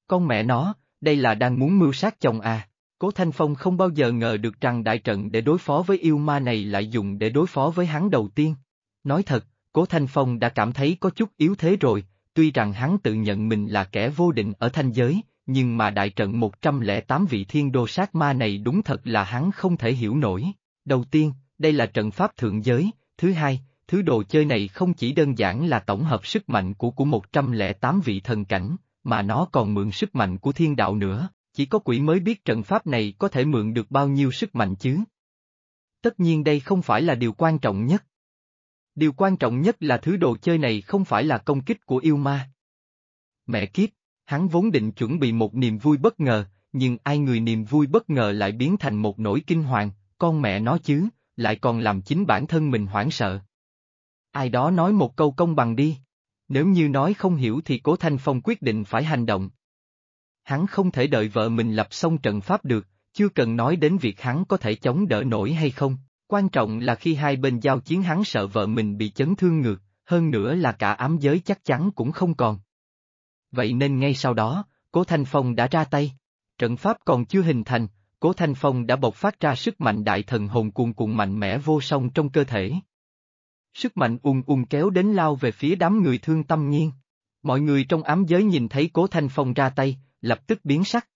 Con mẹ nó, đây là đang muốn mưu sát chồng à. Cố Thanh Phong không bao giờ ngờ được rằng đại trận để đối phó với yêu ma này lại dùng để đối phó với hắn đầu tiên. Nói thật, Cố Thanh Phong đã cảm thấy có chút yếu thế rồi, tuy rằng hắn tự nhận mình là kẻ vô định ở thanh giới, nhưng mà đại trận 108 vị thiên đô sát ma này đúng thật là hắn không thể hiểu nổi. Đầu tiên, đây là trận pháp thượng giới, thứ hai, thứ đồ chơi này không chỉ đơn giản là tổng hợp sức mạnh của của 108 vị thần cảnh, mà nó còn mượn sức mạnh của thiên đạo nữa, chỉ có quỷ mới biết trận pháp này có thể mượn được bao nhiêu sức mạnh chứ. Tất nhiên đây không phải là điều quan trọng nhất, Điều quan trọng nhất là thứ đồ chơi này không phải là công kích của yêu ma. Mẹ kiếp, hắn vốn định chuẩn bị một niềm vui bất ngờ, nhưng ai người niềm vui bất ngờ lại biến thành một nỗi kinh hoàng, con mẹ nó chứ, lại còn làm chính bản thân mình hoảng sợ. Ai đó nói một câu công bằng đi. Nếu như nói không hiểu thì Cố Thanh Phong quyết định phải hành động. Hắn không thể đợi vợ mình lập xong trận pháp được, chưa cần nói đến việc hắn có thể chống đỡ nổi hay không, Quan trọng là khi hai bên giao chiến hắn sợ vợ mình bị chấn thương ngược, hơn nữa là cả ám giới chắc chắn cũng không còn. Vậy nên ngay sau đó, Cố Thanh Phong đã ra tay. Trận pháp còn chưa hình thành, Cố Thanh Phong đã bộc phát ra sức mạnh đại thần hồn cuồn cuộn mạnh mẽ vô song trong cơ thể. Sức mạnh ung ung kéo đến lao về phía đám người thương tâm nhiên. Mọi người trong ám giới nhìn thấy Cố Thanh Phong ra tay, lập tức biến sắc.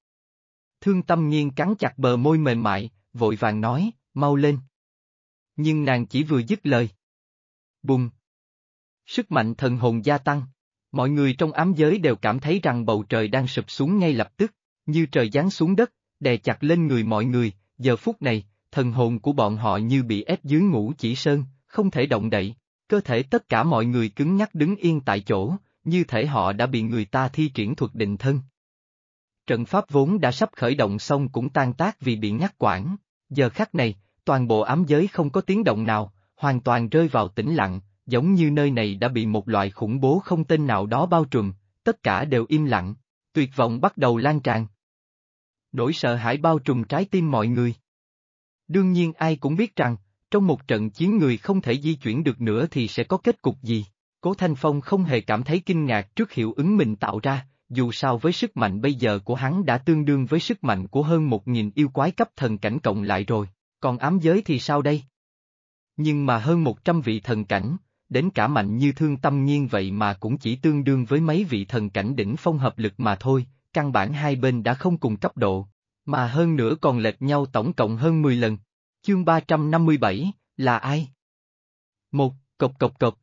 Thương tâm nhiên cắn chặt bờ môi mềm mại, vội vàng nói, mau lên nhưng nàng chỉ vừa dứt lời. Bùng! Sức mạnh thần hồn gia tăng, mọi người trong ám giới đều cảm thấy rằng bầu trời đang sụp xuống ngay lập tức, như trời giáng xuống đất, đè chặt lên người mọi người, giờ phút này, thần hồn của bọn họ như bị ép dưới ngũ chỉ sơn, không thể động đậy, cơ thể tất cả mọi người cứng nhắc đứng yên tại chỗ, như thể họ đã bị người ta thi triển thuật định thân. Trận pháp vốn đã sắp khởi động xong cũng tan tác vì bị ngắt quản. giờ khắc này, toàn bộ ám giới không có tiếng động nào, hoàn toàn rơi vào tĩnh lặng, giống như nơi này đã bị một loại khủng bố không tên nào đó bao trùm, tất cả đều im lặng, tuyệt vọng bắt đầu lan tràn. Nỗi sợ hãi bao trùm trái tim mọi người. Đương nhiên ai cũng biết rằng, trong một trận chiến người không thể di chuyển được nữa thì sẽ có kết cục gì. Cố Thanh Phong không hề cảm thấy kinh ngạc trước hiệu ứng mình tạo ra, dù sao với sức mạnh bây giờ của hắn đã tương đương với sức mạnh của hơn một nghìn yêu quái cấp thần cảnh cộng lại rồi. Còn ám giới thì sao đây? Nhưng mà hơn 100 vị thần cảnh, đến cả mạnh như thương tâm nhiên vậy mà cũng chỉ tương đương với mấy vị thần cảnh đỉnh phong hợp lực mà thôi, căn bản hai bên đã không cùng cấp độ, mà hơn nữa còn lệch nhau tổng cộng hơn 10 lần. Chương 357, là ai? Một, cộc cộc cộc.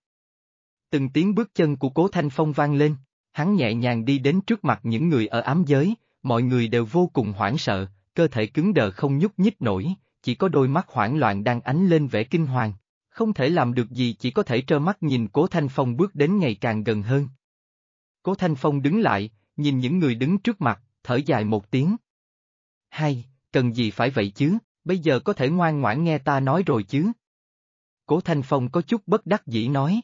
Từng tiếng bước chân của Cố Thanh Phong vang lên, hắn nhẹ nhàng đi đến trước mặt những người ở ám giới, mọi người đều vô cùng hoảng sợ, cơ thể cứng đờ không nhúc nhích nổi, chỉ có đôi mắt hoảng loạn đang ánh lên vẻ kinh hoàng. Không thể làm được gì chỉ có thể trơ mắt nhìn Cố Thanh Phong bước đến ngày càng gần hơn. Cố Thanh Phong đứng lại, nhìn những người đứng trước mặt, thở dài một tiếng. Hay, cần gì phải vậy chứ, bây giờ có thể ngoan ngoãn nghe ta nói rồi chứ. Cố Thanh Phong có chút bất đắc dĩ nói.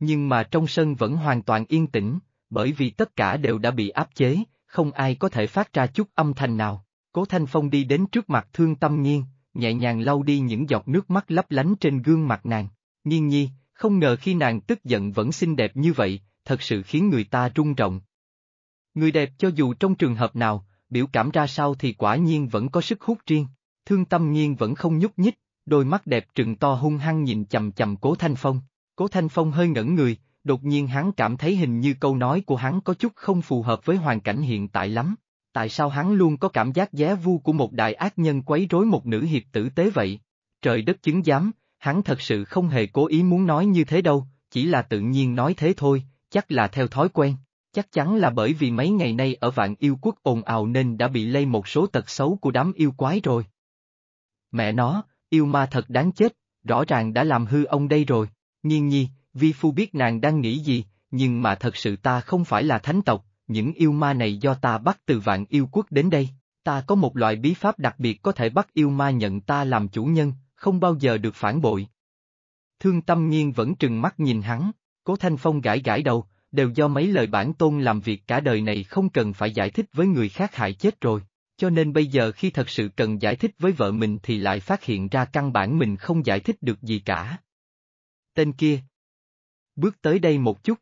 Nhưng mà trong sân vẫn hoàn toàn yên tĩnh, bởi vì tất cả đều đã bị áp chế, không ai có thể phát ra chút âm thanh nào. Cố Thanh Phong đi đến trước mặt thương tâm nghiêng, nhẹ nhàng lau đi những giọt nước mắt lấp lánh trên gương mặt nàng. Nghiên nhi, không ngờ khi nàng tức giận vẫn xinh đẹp như vậy, thật sự khiến người ta rung động. Người đẹp cho dù trong trường hợp nào, biểu cảm ra sao thì quả nhiên vẫn có sức hút riêng, thương tâm nhiên vẫn không nhúc nhích, đôi mắt đẹp trừng to hung hăng nhìn chầm chầm Cố Thanh Phong. Cố Thanh Phong hơi ngẩn người, đột nhiên hắn cảm thấy hình như câu nói của hắn có chút không phù hợp với hoàn cảnh hiện tại lắm tại sao hắn luôn có cảm giác giá vu của một đại ác nhân quấy rối một nữ hiệp tử tế vậy? Trời đất chứng giám, hắn thật sự không hề cố ý muốn nói như thế đâu, chỉ là tự nhiên nói thế thôi, chắc là theo thói quen. Chắc chắn là bởi vì mấy ngày nay ở vạn yêu quốc ồn ào nên đã bị lây một số tật xấu của đám yêu quái rồi. Mẹ nó, yêu ma thật đáng chết, rõ ràng đã làm hư ông đây rồi. Nhiên nhi, vi phu biết nàng đang nghĩ gì, nhưng mà thật sự ta không phải là thánh tộc, những yêu ma này do ta bắt từ vạn yêu quốc đến đây, ta có một loại bí pháp đặc biệt có thể bắt yêu ma nhận ta làm chủ nhân, không bao giờ được phản bội. Thương tâm nghiên vẫn trừng mắt nhìn hắn, cố thanh phong gãi gãi đầu, đều do mấy lời bản tôn làm việc cả đời này không cần phải giải thích với người khác hại chết rồi, cho nên bây giờ khi thật sự cần giải thích với vợ mình thì lại phát hiện ra căn bản mình không giải thích được gì cả. Tên kia. Bước tới đây một chút,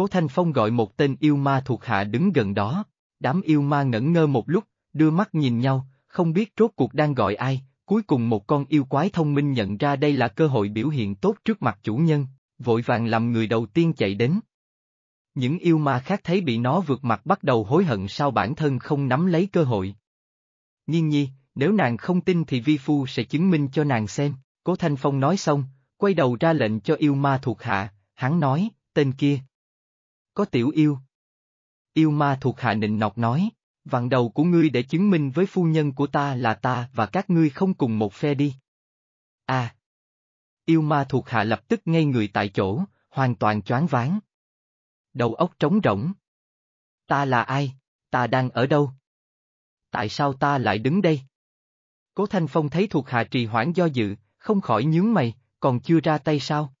Cố Thanh Phong gọi một tên yêu ma thuộc hạ đứng gần đó, đám yêu ma ngẩn ngơ một lúc, đưa mắt nhìn nhau, không biết rốt cuộc đang gọi ai, cuối cùng một con yêu quái thông minh nhận ra đây là cơ hội biểu hiện tốt trước mặt chủ nhân, vội vàng làm người đầu tiên chạy đến. Những yêu ma khác thấy bị nó vượt mặt bắt đầu hối hận sao bản thân không nắm lấy cơ hội. Nhiên nhi, nếu nàng không tin thì vi phu sẽ chứng minh cho nàng xem, cố Thanh Phong nói xong, quay đầu ra lệnh cho yêu ma thuộc hạ, hắn nói, tên kia, có tiểu yêu. Yêu ma thuộc hạ nịnh nọc nói, vặn đầu của ngươi để chứng minh với phu nhân của ta là ta và các ngươi không cùng một phe đi. À! Yêu ma thuộc hạ lập tức ngay người tại chỗ, hoàn toàn choáng váng. Đầu óc trống rỗng. Ta là ai? Ta đang ở đâu? Tại sao ta lại đứng đây? Cố Thanh Phong thấy thuộc hạ trì hoãn do dự, không khỏi nhướng mày, còn chưa ra tay sao?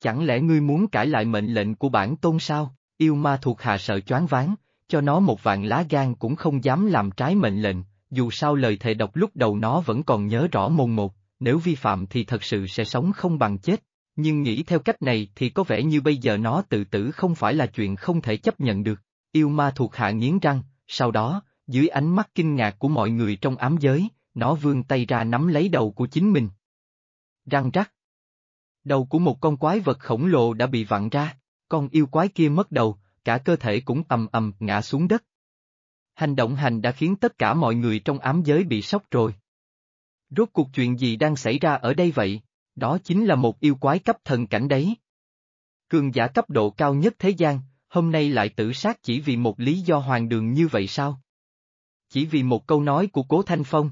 Chẳng lẽ ngươi muốn cải lại mệnh lệnh của bản tôn sao? Yêu ma thuộc hạ sợ choáng váng, cho nó một vạn lá gan cũng không dám làm trái mệnh lệnh, dù sao lời thề độc lúc đầu nó vẫn còn nhớ rõ mồn một, nếu vi phạm thì thật sự sẽ sống không bằng chết. Nhưng nghĩ theo cách này thì có vẻ như bây giờ nó tự tử không phải là chuyện không thể chấp nhận được. Yêu ma thuộc hạ nghiến răng, sau đó, dưới ánh mắt kinh ngạc của mọi người trong ám giới, nó vươn tay ra nắm lấy đầu của chính mình. Răng rắc, Đầu của một con quái vật khổng lồ đã bị vặn ra, con yêu quái kia mất đầu, cả cơ thể cũng ầm ầm ngã xuống đất. Hành động hành đã khiến tất cả mọi người trong ám giới bị sốc rồi. Rốt cuộc chuyện gì đang xảy ra ở đây vậy? Đó chính là một yêu quái cấp thần cảnh đấy. Cường giả cấp độ cao nhất thế gian, hôm nay lại tử sát chỉ vì một lý do hoàng đường như vậy sao? Chỉ vì một câu nói của Cố Thanh Phong.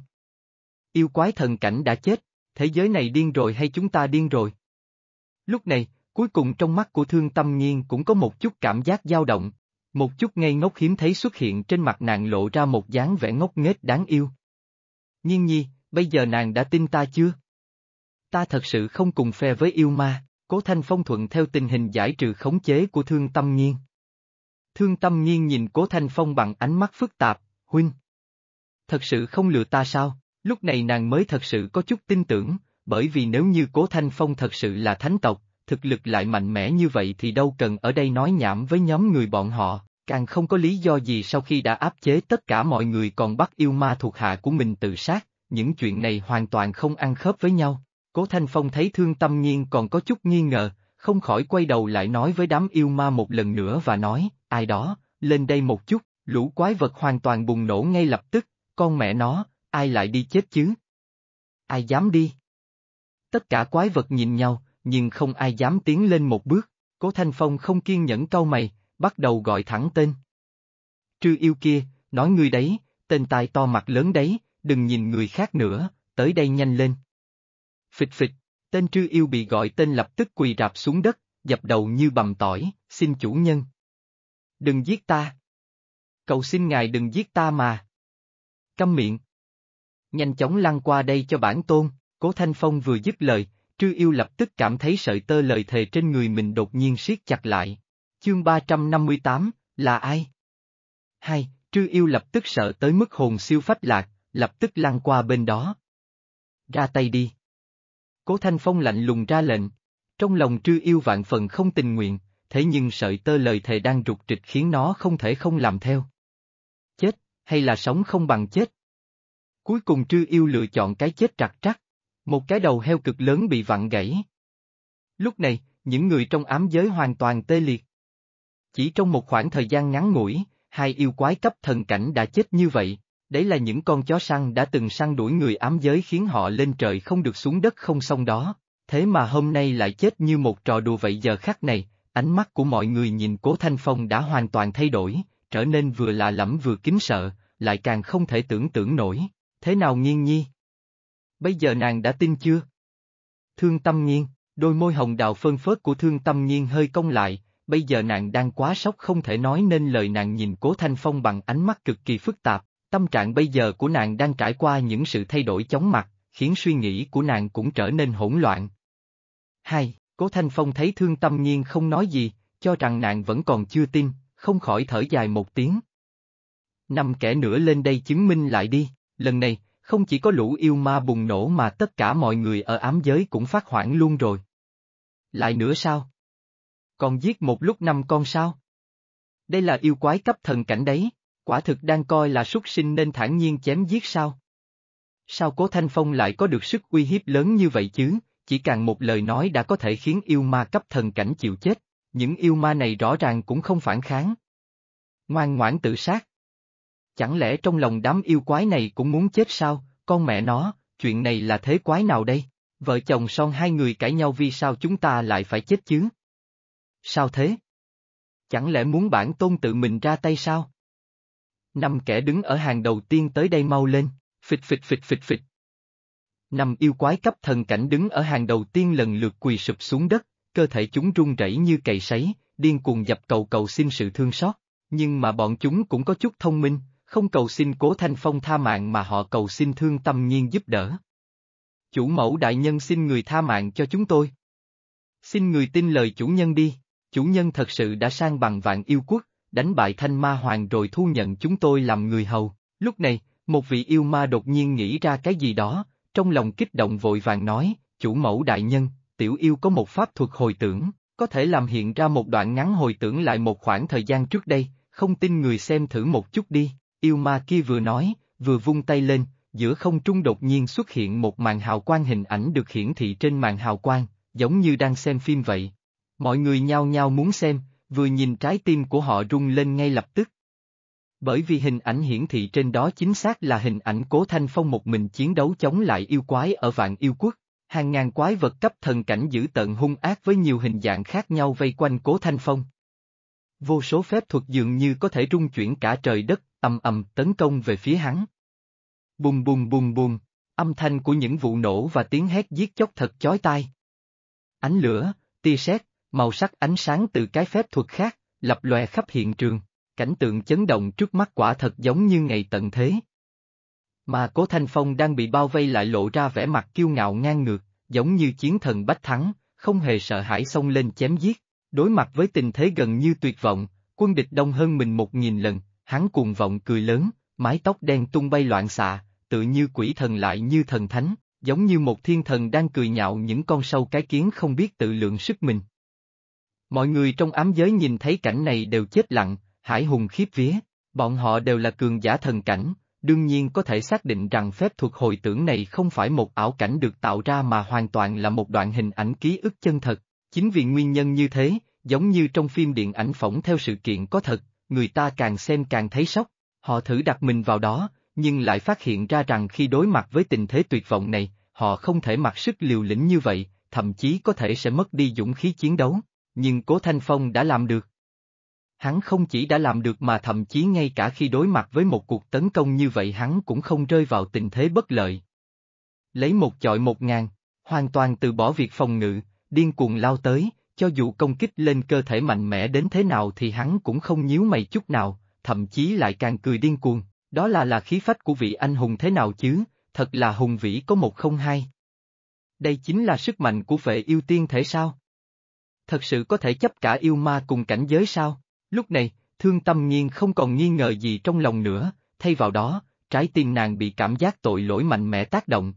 Yêu quái thần cảnh đã chết, thế giới này điên rồi hay chúng ta điên rồi? Lúc này, cuối cùng trong mắt của thương tâm nhiên cũng có một chút cảm giác dao động, một chút ngây ngốc hiếm thấy xuất hiện trên mặt nàng lộ ra một dáng vẻ ngốc nghếch đáng yêu. Nhiên nhi, bây giờ nàng đã tin ta chưa? Ta thật sự không cùng phe với yêu ma, cố thanh phong thuận theo tình hình giải trừ khống chế của thương tâm nhiên. Thương tâm nhiên nhìn cố thanh phong bằng ánh mắt phức tạp, huynh. Thật sự không lừa ta sao, lúc này nàng mới thật sự có chút tin tưởng, bởi vì nếu như Cố Thanh Phong thật sự là thánh tộc, thực lực lại mạnh mẽ như vậy thì đâu cần ở đây nói nhảm với nhóm người bọn họ, càng không có lý do gì sau khi đã áp chế tất cả mọi người còn bắt yêu ma thuộc hạ của mình tự sát, những chuyện này hoàn toàn không ăn khớp với nhau. Cố Thanh Phong thấy thương tâm nhiên còn có chút nghi ngờ, không khỏi quay đầu lại nói với đám yêu ma một lần nữa và nói, ai đó, lên đây một chút, lũ quái vật hoàn toàn bùng nổ ngay lập tức, con mẹ nó, ai lại đi chết chứ? Ai dám đi? Tất cả quái vật nhìn nhau, nhưng không ai dám tiến lên một bước. Cố Thanh Phong không kiên nhẫn cau mày, bắt đầu gọi thẳng tên. Trư yêu kia, nói người đấy, tên tài to mặt lớn đấy, đừng nhìn người khác nữa, tới đây nhanh lên. Phịch phịch, tên trư yêu bị gọi tên lập tức quỳ rạp xuống đất, dập đầu như bầm tỏi, xin chủ nhân. Đừng giết ta. Cậu xin ngài đừng giết ta mà. Câm miệng. Nhanh chóng lăn qua đây cho bản tôn. Cố Thanh Phong vừa dứt lời, Trư Yêu lập tức cảm thấy sợi tơ lời thề trên người mình đột nhiên siết chặt lại. Chương 358, là ai? Hai, Trư Yêu lập tức sợ tới mức hồn siêu phách lạc, lập tức lăn qua bên đó. Ra tay đi. Cố Thanh Phong lạnh lùng ra lệnh. Trong lòng Trư Yêu vạn phần không tình nguyện, thế nhưng sợi tơ lời thề đang rụt rịch khiến nó không thể không làm theo. Chết, hay là sống không bằng chết? Cuối cùng Trư Yêu lựa chọn cái chết trặc trắc. Một cái đầu heo cực lớn bị vặn gãy. Lúc này, những người trong ám giới hoàn toàn tê liệt. Chỉ trong một khoảng thời gian ngắn ngủi, hai yêu quái cấp thần cảnh đã chết như vậy, đấy là những con chó săn đã từng săn đuổi người ám giới khiến họ lên trời không được xuống đất không xong đó, thế mà hôm nay lại chết như một trò đùa vậy giờ khắc này, ánh mắt của mọi người nhìn Cố Thanh Phong đã hoàn toàn thay đổi, trở nên vừa lạ lẫm vừa kính sợ, lại càng không thể tưởng tượng nổi, thế nào nghiêng nhi? bây giờ nàng đã tin chưa? Thương tâm nghiêng, đôi môi hồng đào phơn phớt của thương tâm nghiêng hơi cong lại, bây giờ nàng đang quá sốc không thể nói nên lời nàng nhìn cố thanh phong bằng ánh mắt cực kỳ phức tạp, tâm trạng bây giờ của nàng đang trải qua những sự thay đổi chóng mặt, khiến suy nghĩ của nàng cũng trở nên hỗn loạn. Hai, cố thanh phong thấy thương tâm nghiêng không nói gì, cho rằng nàng vẫn còn chưa tin, không khỏi thở dài một tiếng. Năm kẻ nữa lên đây chứng minh lại đi, lần này, không chỉ có lũ yêu ma bùng nổ mà tất cả mọi người ở ám giới cũng phát hoảng luôn rồi. Lại nữa sao? Còn giết một lúc năm con sao? Đây là yêu quái cấp thần cảnh đấy, quả thực đang coi là súc sinh nên thản nhiên chém giết sao? Sao cố Thanh Phong lại có được sức uy hiếp lớn như vậy chứ, chỉ càng một lời nói đã có thể khiến yêu ma cấp thần cảnh chịu chết, những yêu ma này rõ ràng cũng không phản kháng. Ngoan ngoãn tự sát. Chẳng lẽ trong lòng đám yêu quái này cũng muốn chết sao, con mẹ nó, chuyện này là thế quái nào đây? Vợ chồng son hai người cãi nhau vì sao chúng ta lại phải chết chứ? Sao thế? Chẳng lẽ muốn bản tôn tự mình ra tay sao? Năm kẻ đứng ở hàng đầu tiên tới đây mau lên, phịch phịch phịch phịch phịch. Năm yêu quái cấp thần cảnh đứng ở hàng đầu tiên lần lượt quỳ sụp xuống đất, cơ thể chúng run rẩy như cầy sấy, điên cuồng dập cầu cầu xin sự thương xót. Nhưng mà bọn chúng cũng có chút thông minh, không cầu xin cố thanh phong tha mạng mà họ cầu xin thương tâm nhiên giúp đỡ. Chủ mẫu đại nhân xin người tha mạng cho chúng tôi. Xin người tin lời chủ nhân đi, chủ nhân thật sự đã sang bằng vạn yêu quốc, đánh bại thanh ma hoàng rồi thu nhận chúng tôi làm người hầu. Lúc này, một vị yêu ma đột nhiên nghĩ ra cái gì đó, trong lòng kích động vội vàng nói, chủ mẫu đại nhân, tiểu yêu có một pháp thuật hồi tưởng, có thể làm hiện ra một đoạn ngắn hồi tưởng lại một khoảng thời gian trước đây, không tin người xem thử một chút đi. Yêu ma kia vừa nói, vừa vung tay lên, giữa không trung đột nhiên xuất hiện một màn hào quang hình ảnh được hiển thị trên màn hào quang, giống như đang xem phim vậy. Mọi người nhao nhao muốn xem, vừa nhìn trái tim của họ rung lên ngay lập tức. Bởi vì hình ảnh hiển thị trên đó chính xác là hình ảnh Cố Thanh Phong một mình chiến đấu chống lại yêu quái ở vạn yêu quốc, hàng ngàn quái vật cấp thần cảnh giữ tận hung ác với nhiều hình dạng khác nhau vây quanh Cố Thanh Phong, vô số phép thuật dường như có thể trung chuyển cả trời đất, ầm ầm tấn công về phía hắn. Bùm bùm bùm bùm, âm thanh của những vụ nổ và tiếng hét giết chóc thật chói tai. Ánh lửa, tia sét, màu sắc ánh sáng từ cái phép thuật khác, lập lòe khắp hiện trường, cảnh tượng chấn động trước mắt quả thật giống như ngày tận thế. Mà Cố Thanh Phong đang bị bao vây lại lộ ra vẻ mặt kiêu ngạo ngang ngược, giống như chiến thần bách thắng, không hề sợ hãi xông lên chém giết. Đối mặt với tình thế gần như tuyệt vọng, quân địch đông hơn mình một nghìn lần, hắn cuồng vọng cười lớn, mái tóc đen tung bay loạn xạ, tự như quỷ thần lại như thần thánh, giống như một thiên thần đang cười nhạo những con sâu cái kiến không biết tự lượng sức mình. Mọi người trong ám giới nhìn thấy cảnh này đều chết lặng, hải hùng khiếp vía, bọn họ đều là cường giả thần cảnh, đương nhiên có thể xác định rằng phép thuật hồi tưởng này không phải một ảo cảnh được tạo ra mà hoàn toàn là một đoạn hình ảnh ký ức chân thật. Chính vì nguyên nhân như thế, giống như trong phim điện ảnh phỏng theo sự kiện có thật, người ta càng xem càng thấy sốc, họ thử đặt mình vào đó, nhưng lại phát hiện ra rằng khi đối mặt với tình thế tuyệt vọng này, họ không thể mặc sức liều lĩnh như vậy, thậm chí có thể sẽ mất đi dũng khí chiến đấu, nhưng Cố Thanh Phong đã làm được. Hắn không chỉ đã làm được mà thậm chí ngay cả khi đối mặt với một cuộc tấn công như vậy hắn cũng không rơi vào tình thế bất lợi. Lấy một chọi một ngàn, hoàn toàn từ bỏ việc phòng ngự, điên cuồng lao tới, cho dù công kích lên cơ thể mạnh mẽ đến thế nào thì hắn cũng không nhíu mày chút nào, thậm chí lại càng cười điên cuồng, đó là là khí phách của vị anh hùng thế nào chứ, thật là hùng vĩ có một không hai. Đây chính là sức mạnh của phệ yêu tiên thể sao? Thật sự có thể chấp cả yêu ma cùng cảnh giới sao? Lúc này, thương tâm nhiên không còn nghi ngờ gì trong lòng nữa, thay vào đó, trái tim nàng bị cảm giác tội lỗi mạnh mẽ tác động.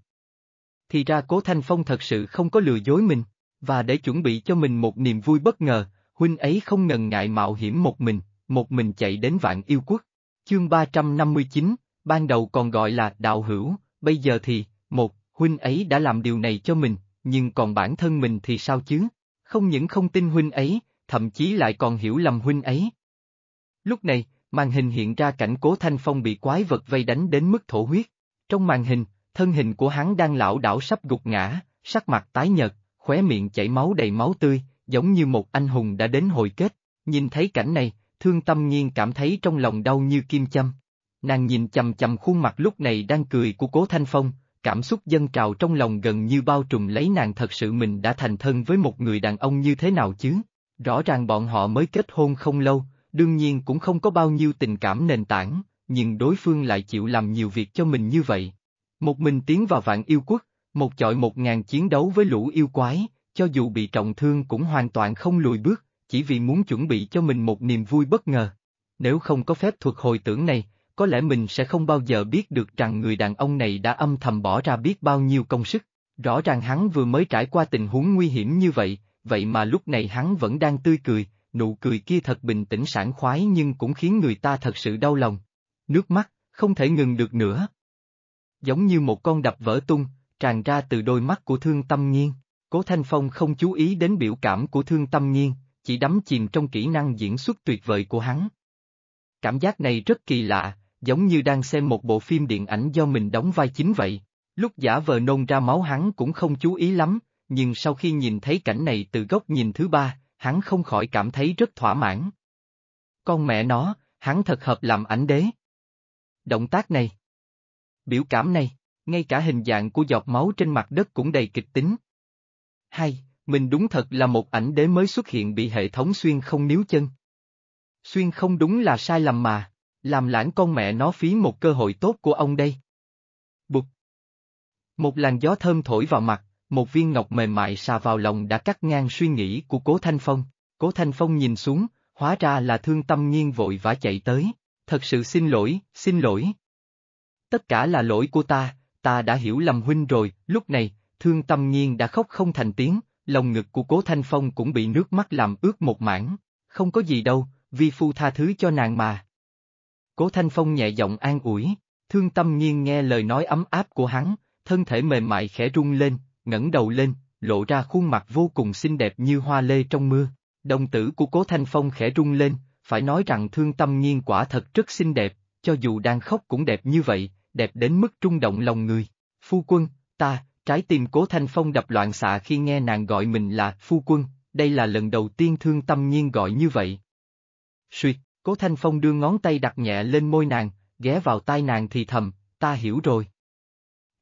Thì ra cố Thanh Phong thật sự không có lừa dối mình và để chuẩn bị cho mình một niềm vui bất ngờ, huynh ấy không ngần ngại mạo hiểm một mình, một mình chạy đến vạn yêu quốc. Chương 359, ban đầu còn gọi là đạo hữu, bây giờ thì, một, huynh ấy đã làm điều này cho mình, nhưng còn bản thân mình thì sao chứ? Không những không tin huynh ấy, thậm chí lại còn hiểu lầm huynh ấy. Lúc này, màn hình hiện ra cảnh cố Thanh Phong bị quái vật vây đánh đến mức thổ huyết. Trong màn hình, thân hình của hắn đang lão đảo sắp gục ngã, sắc mặt tái nhợt, khóe miệng chảy máu đầy máu tươi, giống như một anh hùng đã đến hồi kết. Nhìn thấy cảnh này, thương tâm nhiên cảm thấy trong lòng đau như kim châm. Nàng nhìn chầm chầm khuôn mặt lúc này đang cười của cố Thanh Phong, cảm xúc dân trào trong lòng gần như bao trùm lấy nàng thật sự mình đã thành thân với một người đàn ông như thế nào chứ. Rõ ràng bọn họ mới kết hôn không lâu, đương nhiên cũng không có bao nhiêu tình cảm nền tảng, nhưng đối phương lại chịu làm nhiều việc cho mình như vậy. Một mình tiến vào vạn yêu quốc, một chọi một ngàn chiến đấu với lũ yêu quái, cho dù bị trọng thương cũng hoàn toàn không lùi bước, chỉ vì muốn chuẩn bị cho mình một niềm vui bất ngờ. Nếu không có phép thuật hồi tưởng này, có lẽ mình sẽ không bao giờ biết được rằng người đàn ông này đã âm thầm bỏ ra biết bao nhiêu công sức. Rõ ràng hắn vừa mới trải qua tình huống nguy hiểm như vậy, vậy mà lúc này hắn vẫn đang tươi cười, nụ cười kia thật bình tĩnh sảng khoái nhưng cũng khiến người ta thật sự đau lòng. Nước mắt, không thể ngừng được nữa. Giống như một con đập vỡ tung, tràn ra từ đôi mắt của Thương Tâm Nhiên. Cố Thanh Phong không chú ý đến biểu cảm của Thương Tâm Nhiên, chỉ đắm chìm trong kỹ năng diễn xuất tuyệt vời của hắn. Cảm giác này rất kỳ lạ, giống như đang xem một bộ phim điện ảnh do mình đóng vai chính vậy. Lúc giả vờ nôn ra máu hắn cũng không chú ý lắm, nhưng sau khi nhìn thấy cảnh này từ góc nhìn thứ ba, hắn không khỏi cảm thấy rất thỏa mãn. Con mẹ nó, hắn thật hợp làm ảnh đế. Động tác này. Biểu cảm này ngay cả hình dạng của giọt máu trên mặt đất cũng đầy kịch tính. Hay, mình đúng thật là một ảnh đế mới xuất hiện bị hệ thống xuyên không níu chân. Xuyên không đúng là sai lầm mà, làm lãng con mẹ nó phí một cơ hội tốt của ông đây. Bụt. Một làn gió thơm thổi vào mặt, một viên ngọc mềm mại xà vào lòng đã cắt ngang suy nghĩ của Cố Thanh Phong. Cố Thanh Phong nhìn xuống, hóa ra là thương tâm nghiêng vội vã chạy tới. Thật sự xin lỗi, xin lỗi. Tất cả là lỗi của ta, ta đã hiểu lầm huynh rồi, lúc này, thương tâm nhiên đã khóc không thành tiếng, lòng ngực của cố Thanh Phong cũng bị nước mắt làm ướt một mảng, không có gì đâu, vi phu tha thứ cho nàng mà. Cố Thanh Phong nhẹ giọng an ủi, thương tâm nhiên nghe lời nói ấm áp của hắn, thân thể mềm mại khẽ rung lên, ngẩng đầu lên, lộ ra khuôn mặt vô cùng xinh đẹp như hoa lê trong mưa, đồng tử của cố Thanh Phong khẽ rung lên, phải nói rằng thương tâm nhiên quả thật rất xinh đẹp, cho dù đang khóc cũng đẹp như vậy, đẹp đến mức trung động lòng người. Phu quân, ta, trái tim cố thanh phong đập loạn xạ khi nghe nàng gọi mình là phu quân, đây là lần đầu tiên thương tâm nhiên gọi như vậy. Suyệt, cố thanh phong đưa ngón tay đặt nhẹ lên môi nàng, ghé vào tai nàng thì thầm, ta hiểu rồi.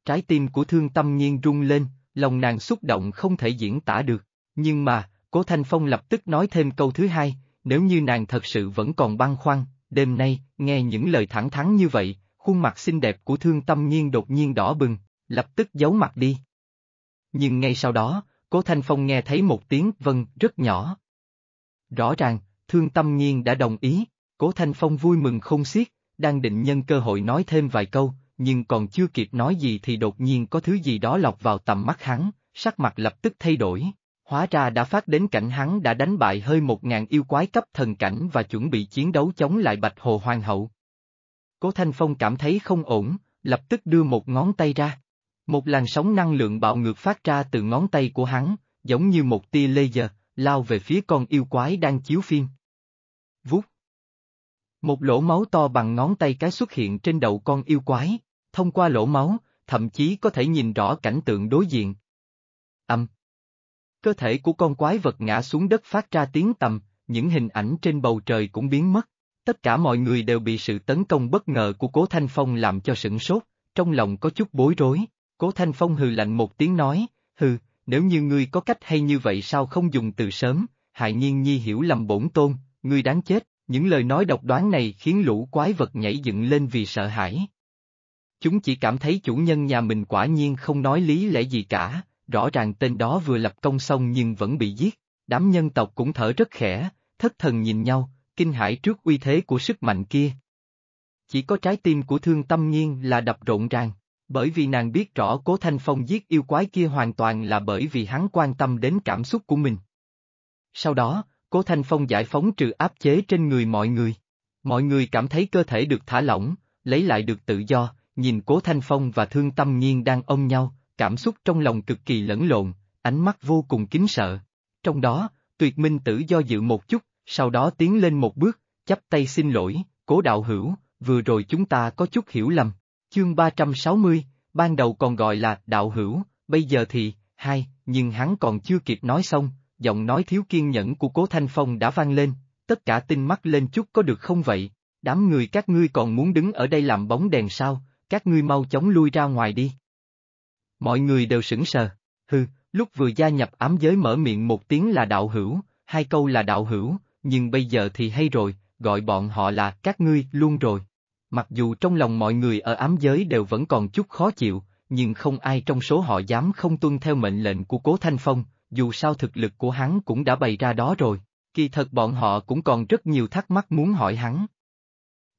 Trái tim của thương tâm nhiên rung lên, lòng nàng xúc động không thể diễn tả được, nhưng mà, cố thanh phong lập tức nói thêm câu thứ hai, nếu như nàng thật sự vẫn còn băn khoăn, đêm nay, nghe những lời thẳng thắn như vậy, Khuôn mặt xinh đẹp của thương tâm nhiên đột nhiên đỏ bừng, lập tức giấu mặt đi. Nhưng ngay sau đó, Cố Thanh Phong nghe thấy một tiếng vâng rất nhỏ. Rõ ràng, thương tâm nhiên đã đồng ý, Cố Thanh Phong vui mừng không xiết, đang định nhân cơ hội nói thêm vài câu, nhưng còn chưa kịp nói gì thì đột nhiên có thứ gì đó lọc vào tầm mắt hắn, sắc mặt lập tức thay đổi. Hóa ra đã phát đến cảnh hắn đã đánh bại hơi một ngàn yêu quái cấp thần cảnh và chuẩn bị chiến đấu chống lại Bạch Hồ Hoàng hậu. Cố Thanh Phong cảm thấy không ổn, lập tức đưa một ngón tay ra. Một làn sóng năng lượng bạo ngược phát ra từ ngón tay của hắn, giống như một tia laser, lao về phía con yêu quái đang chiếu phim. Vút. Một lỗ máu to bằng ngón tay cái xuất hiện trên đầu con yêu quái, thông qua lỗ máu, thậm chí có thể nhìn rõ cảnh tượng đối diện. Âm. Cơ thể của con quái vật ngã xuống đất phát ra tiếng tầm, những hình ảnh trên bầu trời cũng biến mất. Tất cả mọi người đều bị sự tấn công bất ngờ của Cố Thanh Phong làm cho sửng sốt, trong lòng có chút bối rối. Cố Thanh Phong hừ lạnh một tiếng nói, hừ, nếu như ngươi có cách hay như vậy sao không dùng từ sớm, hại nhiên nhi hiểu lầm bổn tôn, ngươi đáng chết, những lời nói độc đoán này khiến lũ quái vật nhảy dựng lên vì sợ hãi. Chúng chỉ cảm thấy chủ nhân nhà mình quả nhiên không nói lý lẽ gì cả, rõ ràng tên đó vừa lập công xong nhưng vẫn bị giết, đám nhân tộc cũng thở rất khẽ, thất thần nhìn nhau, kinh hãi trước uy thế của sức mạnh kia. Chỉ có trái tim của thương tâm nhiên là đập rộn ràng, bởi vì nàng biết rõ cố thanh phong giết yêu quái kia hoàn toàn là bởi vì hắn quan tâm đến cảm xúc của mình. Sau đó, cố thanh phong giải phóng trừ áp chế trên người mọi người. Mọi người cảm thấy cơ thể được thả lỏng, lấy lại được tự do, nhìn cố thanh phong và thương tâm nhiên đang ôm nhau, cảm xúc trong lòng cực kỳ lẫn lộn, ánh mắt vô cùng kính sợ. Trong đó, tuyệt minh tử do dự một chút, sau đó tiến lên một bước, chắp tay xin lỗi, cố đạo hữu, vừa rồi chúng ta có chút hiểu lầm. Chương 360, ban đầu còn gọi là đạo hữu, bây giờ thì, hai, nhưng hắn còn chưa kịp nói xong, giọng nói thiếu kiên nhẫn của cố Thanh Phong đã vang lên, tất cả tinh mắt lên chút có được không vậy, đám người các ngươi còn muốn đứng ở đây làm bóng đèn sao, các ngươi mau chóng lui ra ngoài đi. Mọi người đều sững sờ, hư, lúc vừa gia nhập ám giới mở miệng một tiếng là đạo hữu, hai câu là đạo hữu, nhưng bây giờ thì hay rồi, gọi bọn họ là các ngươi luôn rồi. Mặc dù trong lòng mọi người ở ám giới đều vẫn còn chút khó chịu, nhưng không ai trong số họ dám không tuân theo mệnh lệnh của Cố Thanh Phong, dù sao thực lực của hắn cũng đã bày ra đó rồi, kỳ thật bọn họ cũng còn rất nhiều thắc mắc muốn hỏi hắn.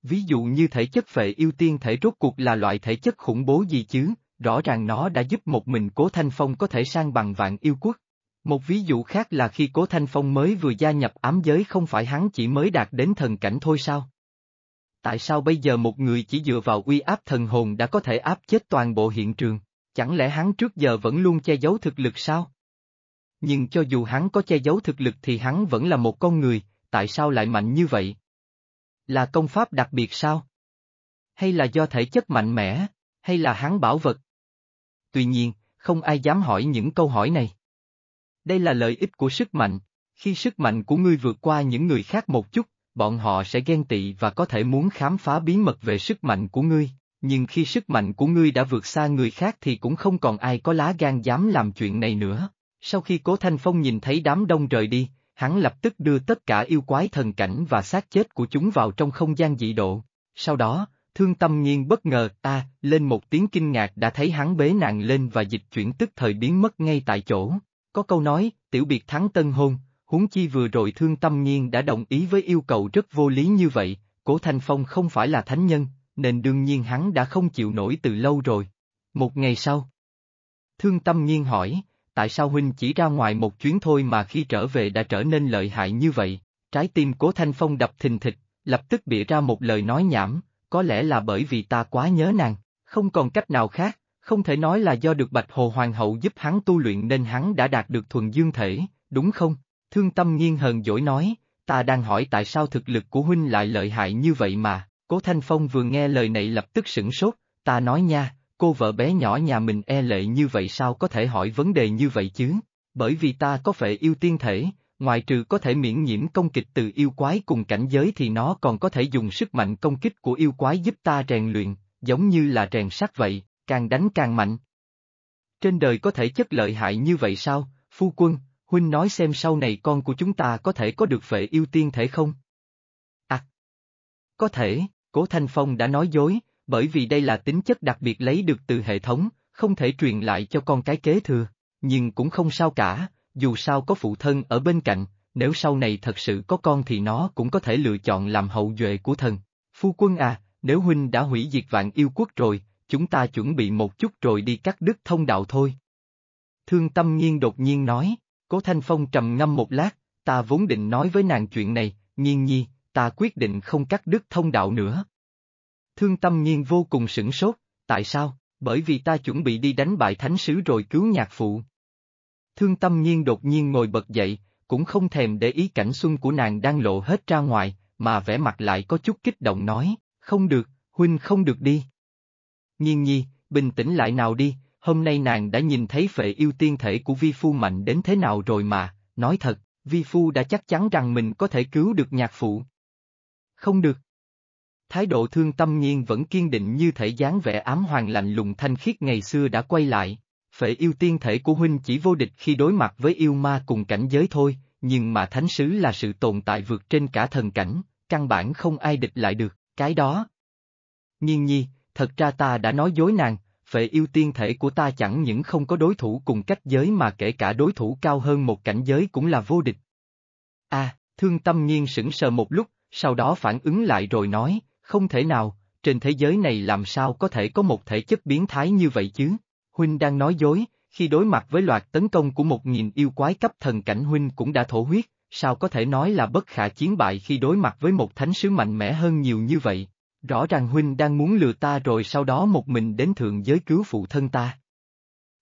Ví dụ như thể chất vệ yêu tiên thể rốt cuộc là loại thể chất khủng bố gì chứ, rõ ràng nó đã giúp một mình Cố Thanh Phong có thể sang bằng vạn yêu quốc. Một ví dụ khác là khi Cố Thanh Phong mới vừa gia nhập ám giới không phải hắn chỉ mới đạt đến thần cảnh thôi sao? Tại sao bây giờ một người chỉ dựa vào uy áp thần hồn đã có thể áp chết toàn bộ hiện trường, chẳng lẽ hắn trước giờ vẫn luôn che giấu thực lực sao? Nhưng cho dù hắn có che giấu thực lực thì hắn vẫn là một con người, tại sao lại mạnh như vậy? Là công pháp đặc biệt sao? Hay là do thể chất mạnh mẽ, hay là hắn bảo vật? Tuy nhiên, không ai dám hỏi những câu hỏi này. Đây là lợi ích của sức mạnh. Khi sức mạnh của ngươi vượt qua những người khác một chút, bọn họ sẽ ghen tị và có thể muốn khám phá bí mật về sức mạnh của ngươi. Nhưng khi sức mạnh của ngươi đã vượt xa người khác thì cũng không còn ai có lá gan dám làm chuyện này nữa. Sau khi Cố Thanh Phong nhìn thấy đám đông rời đi, hắn lập tức đưa tất cả yêu quái thần cảnh và xác chết của chúng vào trong không gian dị độ. Sau đó, thương tâm Nhiên bất ngờ, a, lên một tiếng kinh ngạc đã thấy hắn bế nạn lên và dịch chuyển tức thời biến mất ngay tại chỗ. Có câu nói, tiểu biệt thắng tân hôn, huống chi vừa rồi thương tâm nhiên đã đồng ý với yêu cầu rất vô lý như vậy, Cổ Thanh Phong không phải là thánh nhân, nên đương nhiên hắn đã không chịu nổi từ lâu rồi. Một ngày sau, thương tâm nhiên hỏi, tại sao huynh chỉ ra ngoài một chuyến thôi mà khi trở về đã trở nên lợi hại như vậy, trái tim Cố Thanh Phong đập thình thịch, lập tức bịa ra một lời nói nhảm, có lẽ là bởi vì ta quá nhớ nàng, không còn cách nào khác, không thể nói là do được Bạch Hồ Hoàng hậu giúp hắn tu luyện nên hắn đã đạt được thuần dương thể, đúng không? Thương tâm nghiêng hờn dỗi nói, ta đang hỏi tại sao thực lực của huynh lại lợi hại như vậy mà, cố Thanh Phong vừa nghe lời này lập tức sửng sốt, ta nói nha, cô vợ bé nhỏ nhà mình e lệ như vậy sao có thể hỏi vấn đề như vậy chứ, bởi vì ta có phải yêu tiên thể, ngoài trừ có thể miễn nhiễm công kịch từ yêu quái cùng cảnh giới thì nó còn có thể dùng sức mạnh công kích của yêu quái giúp ta rèn luyện, giống như là rèn sắt vậy, càng đánh càng mạnh. Trên đời có thể chất lợi hại như vậy sao, phu quân, huynh nói xem sau này con của chúng ta có thể có được vệ yêu tiên thể không? À, có thể, cố Thanh Phong đã nói dối, bởi vì đây là tính chất đặc biệt lấy được từ hệ thống, không thể truyền lại cho con cái kế thừa, nhưng cũng không sao cả, dù sao có phụ thân ở bên cạnh, nếu sau này thật sự có con thì nó cũng có thể lựa chọn làm hậu duệ của thần. Phu quân à, nếu huynh đã hủy diệt vạn yêu quốc rồi, chúng ta chuẩn bị một chút rồi đi cắt đứt thông đạo thôi. Thương tâm nhiên đột nhiên nói, cố Thanh Phong trầm ngâm một lát, ta vốn định nói với nàng chuyện này, nhiên nhi, ta quyết định không cắt đứt thông đạo nữa. Thương tâm nhiên vô cùng sửng sốt, tại sao? Bởi vì ta chuẩn bị đi đánh bại thánh sứ rồi cứu nhạc phụ. Thương tâm nhiên đột nhiên ngồi bật dậy, cũng không thèm để ý cảnh xuân của nàng đang lộ hết ra ngoài, mà vẻ mặt lại có chút kích động nói, không được, huynh không được đi. Nhiên nhi, bình tĩnh lại nào đi, hôm nay nàng đã nhìn thấy phệ yêu tiên thể của vi phu mạnh đến thế nào rồi mà, nói thật, vi phu đã chắc chắn rằng mình có thể cứu được nhạc phụ. Không được. Thái độ thương tâm nhiên vẫn kiên định như thể dáng vẻ ám hoàng lạnh lùng thanh khiết ngày xưa đã quay lại, phệ yêu tiên thể của huynh chỉ vô địch khi đối mặt với yêu ma cùng cảnh giới thôi, nhưng mà thánh sứ là sự tồn tại vượt trên cả thần cảnh, căn bản không ai địch lại được, cái đó. Nhiên nhi, thật ra ta đã nói dối nàng, phệ yêu tiên thể của ta chẳng những không có đối thủ cùng cách giới mà kể cả đối thủ cao hơn một cảnh giới cũng là vô địch. a à, thương tâm nhiên sững sờ một lúc, sau đó phản ứng lại rồi nói, không thể nào, trên thế giới này làm sao có thể có một thể chất biến thái như vậy chứ? Huynh đang nói dối, khi đối mặt với loạt tấn công của một nghìn yêu quái cấp thần cảnh Huynh cũng đã thổ huyết, sao có thể nói là bất khả chiến bại khi đối mặt với một thánh sứ mạnh mẽ hơn nhiều như vậy? Rõ ràng huynh đang muốn lừa ta rồi sau đó một mình đến thượng giới cứu phụ thân ta.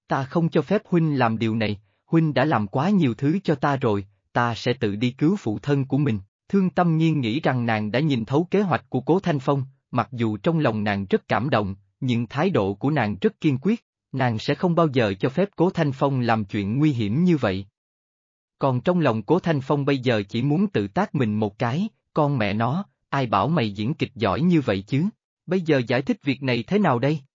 Ta không cho phép huynh làm điều này, huynh đã làm quá nhiều thứ cho ta rồi, ta sẽ tự đi cứu phụ thân của mình. Thương tâm nhiên nghĩ rằng nàng đã nhìn thấu kế hoạch của Cố Thanh Phong, mặc dù trong lòng nàng rất cảm động, nhưng thái độ của nàng rất kiên quyết, nàng sẽ không bao giờ cho phép Cố Thanh Phong làm chuyện nguy hiểm như vậy. Còn trong lòng Cố Thanh Phong bây giờ chỉ muốn tự tác mình một cái, con mẹ nó, ai bảo mày diễn kịch giỏi như vậy chứ? Bây giờ giải thích việc này thế nào đây?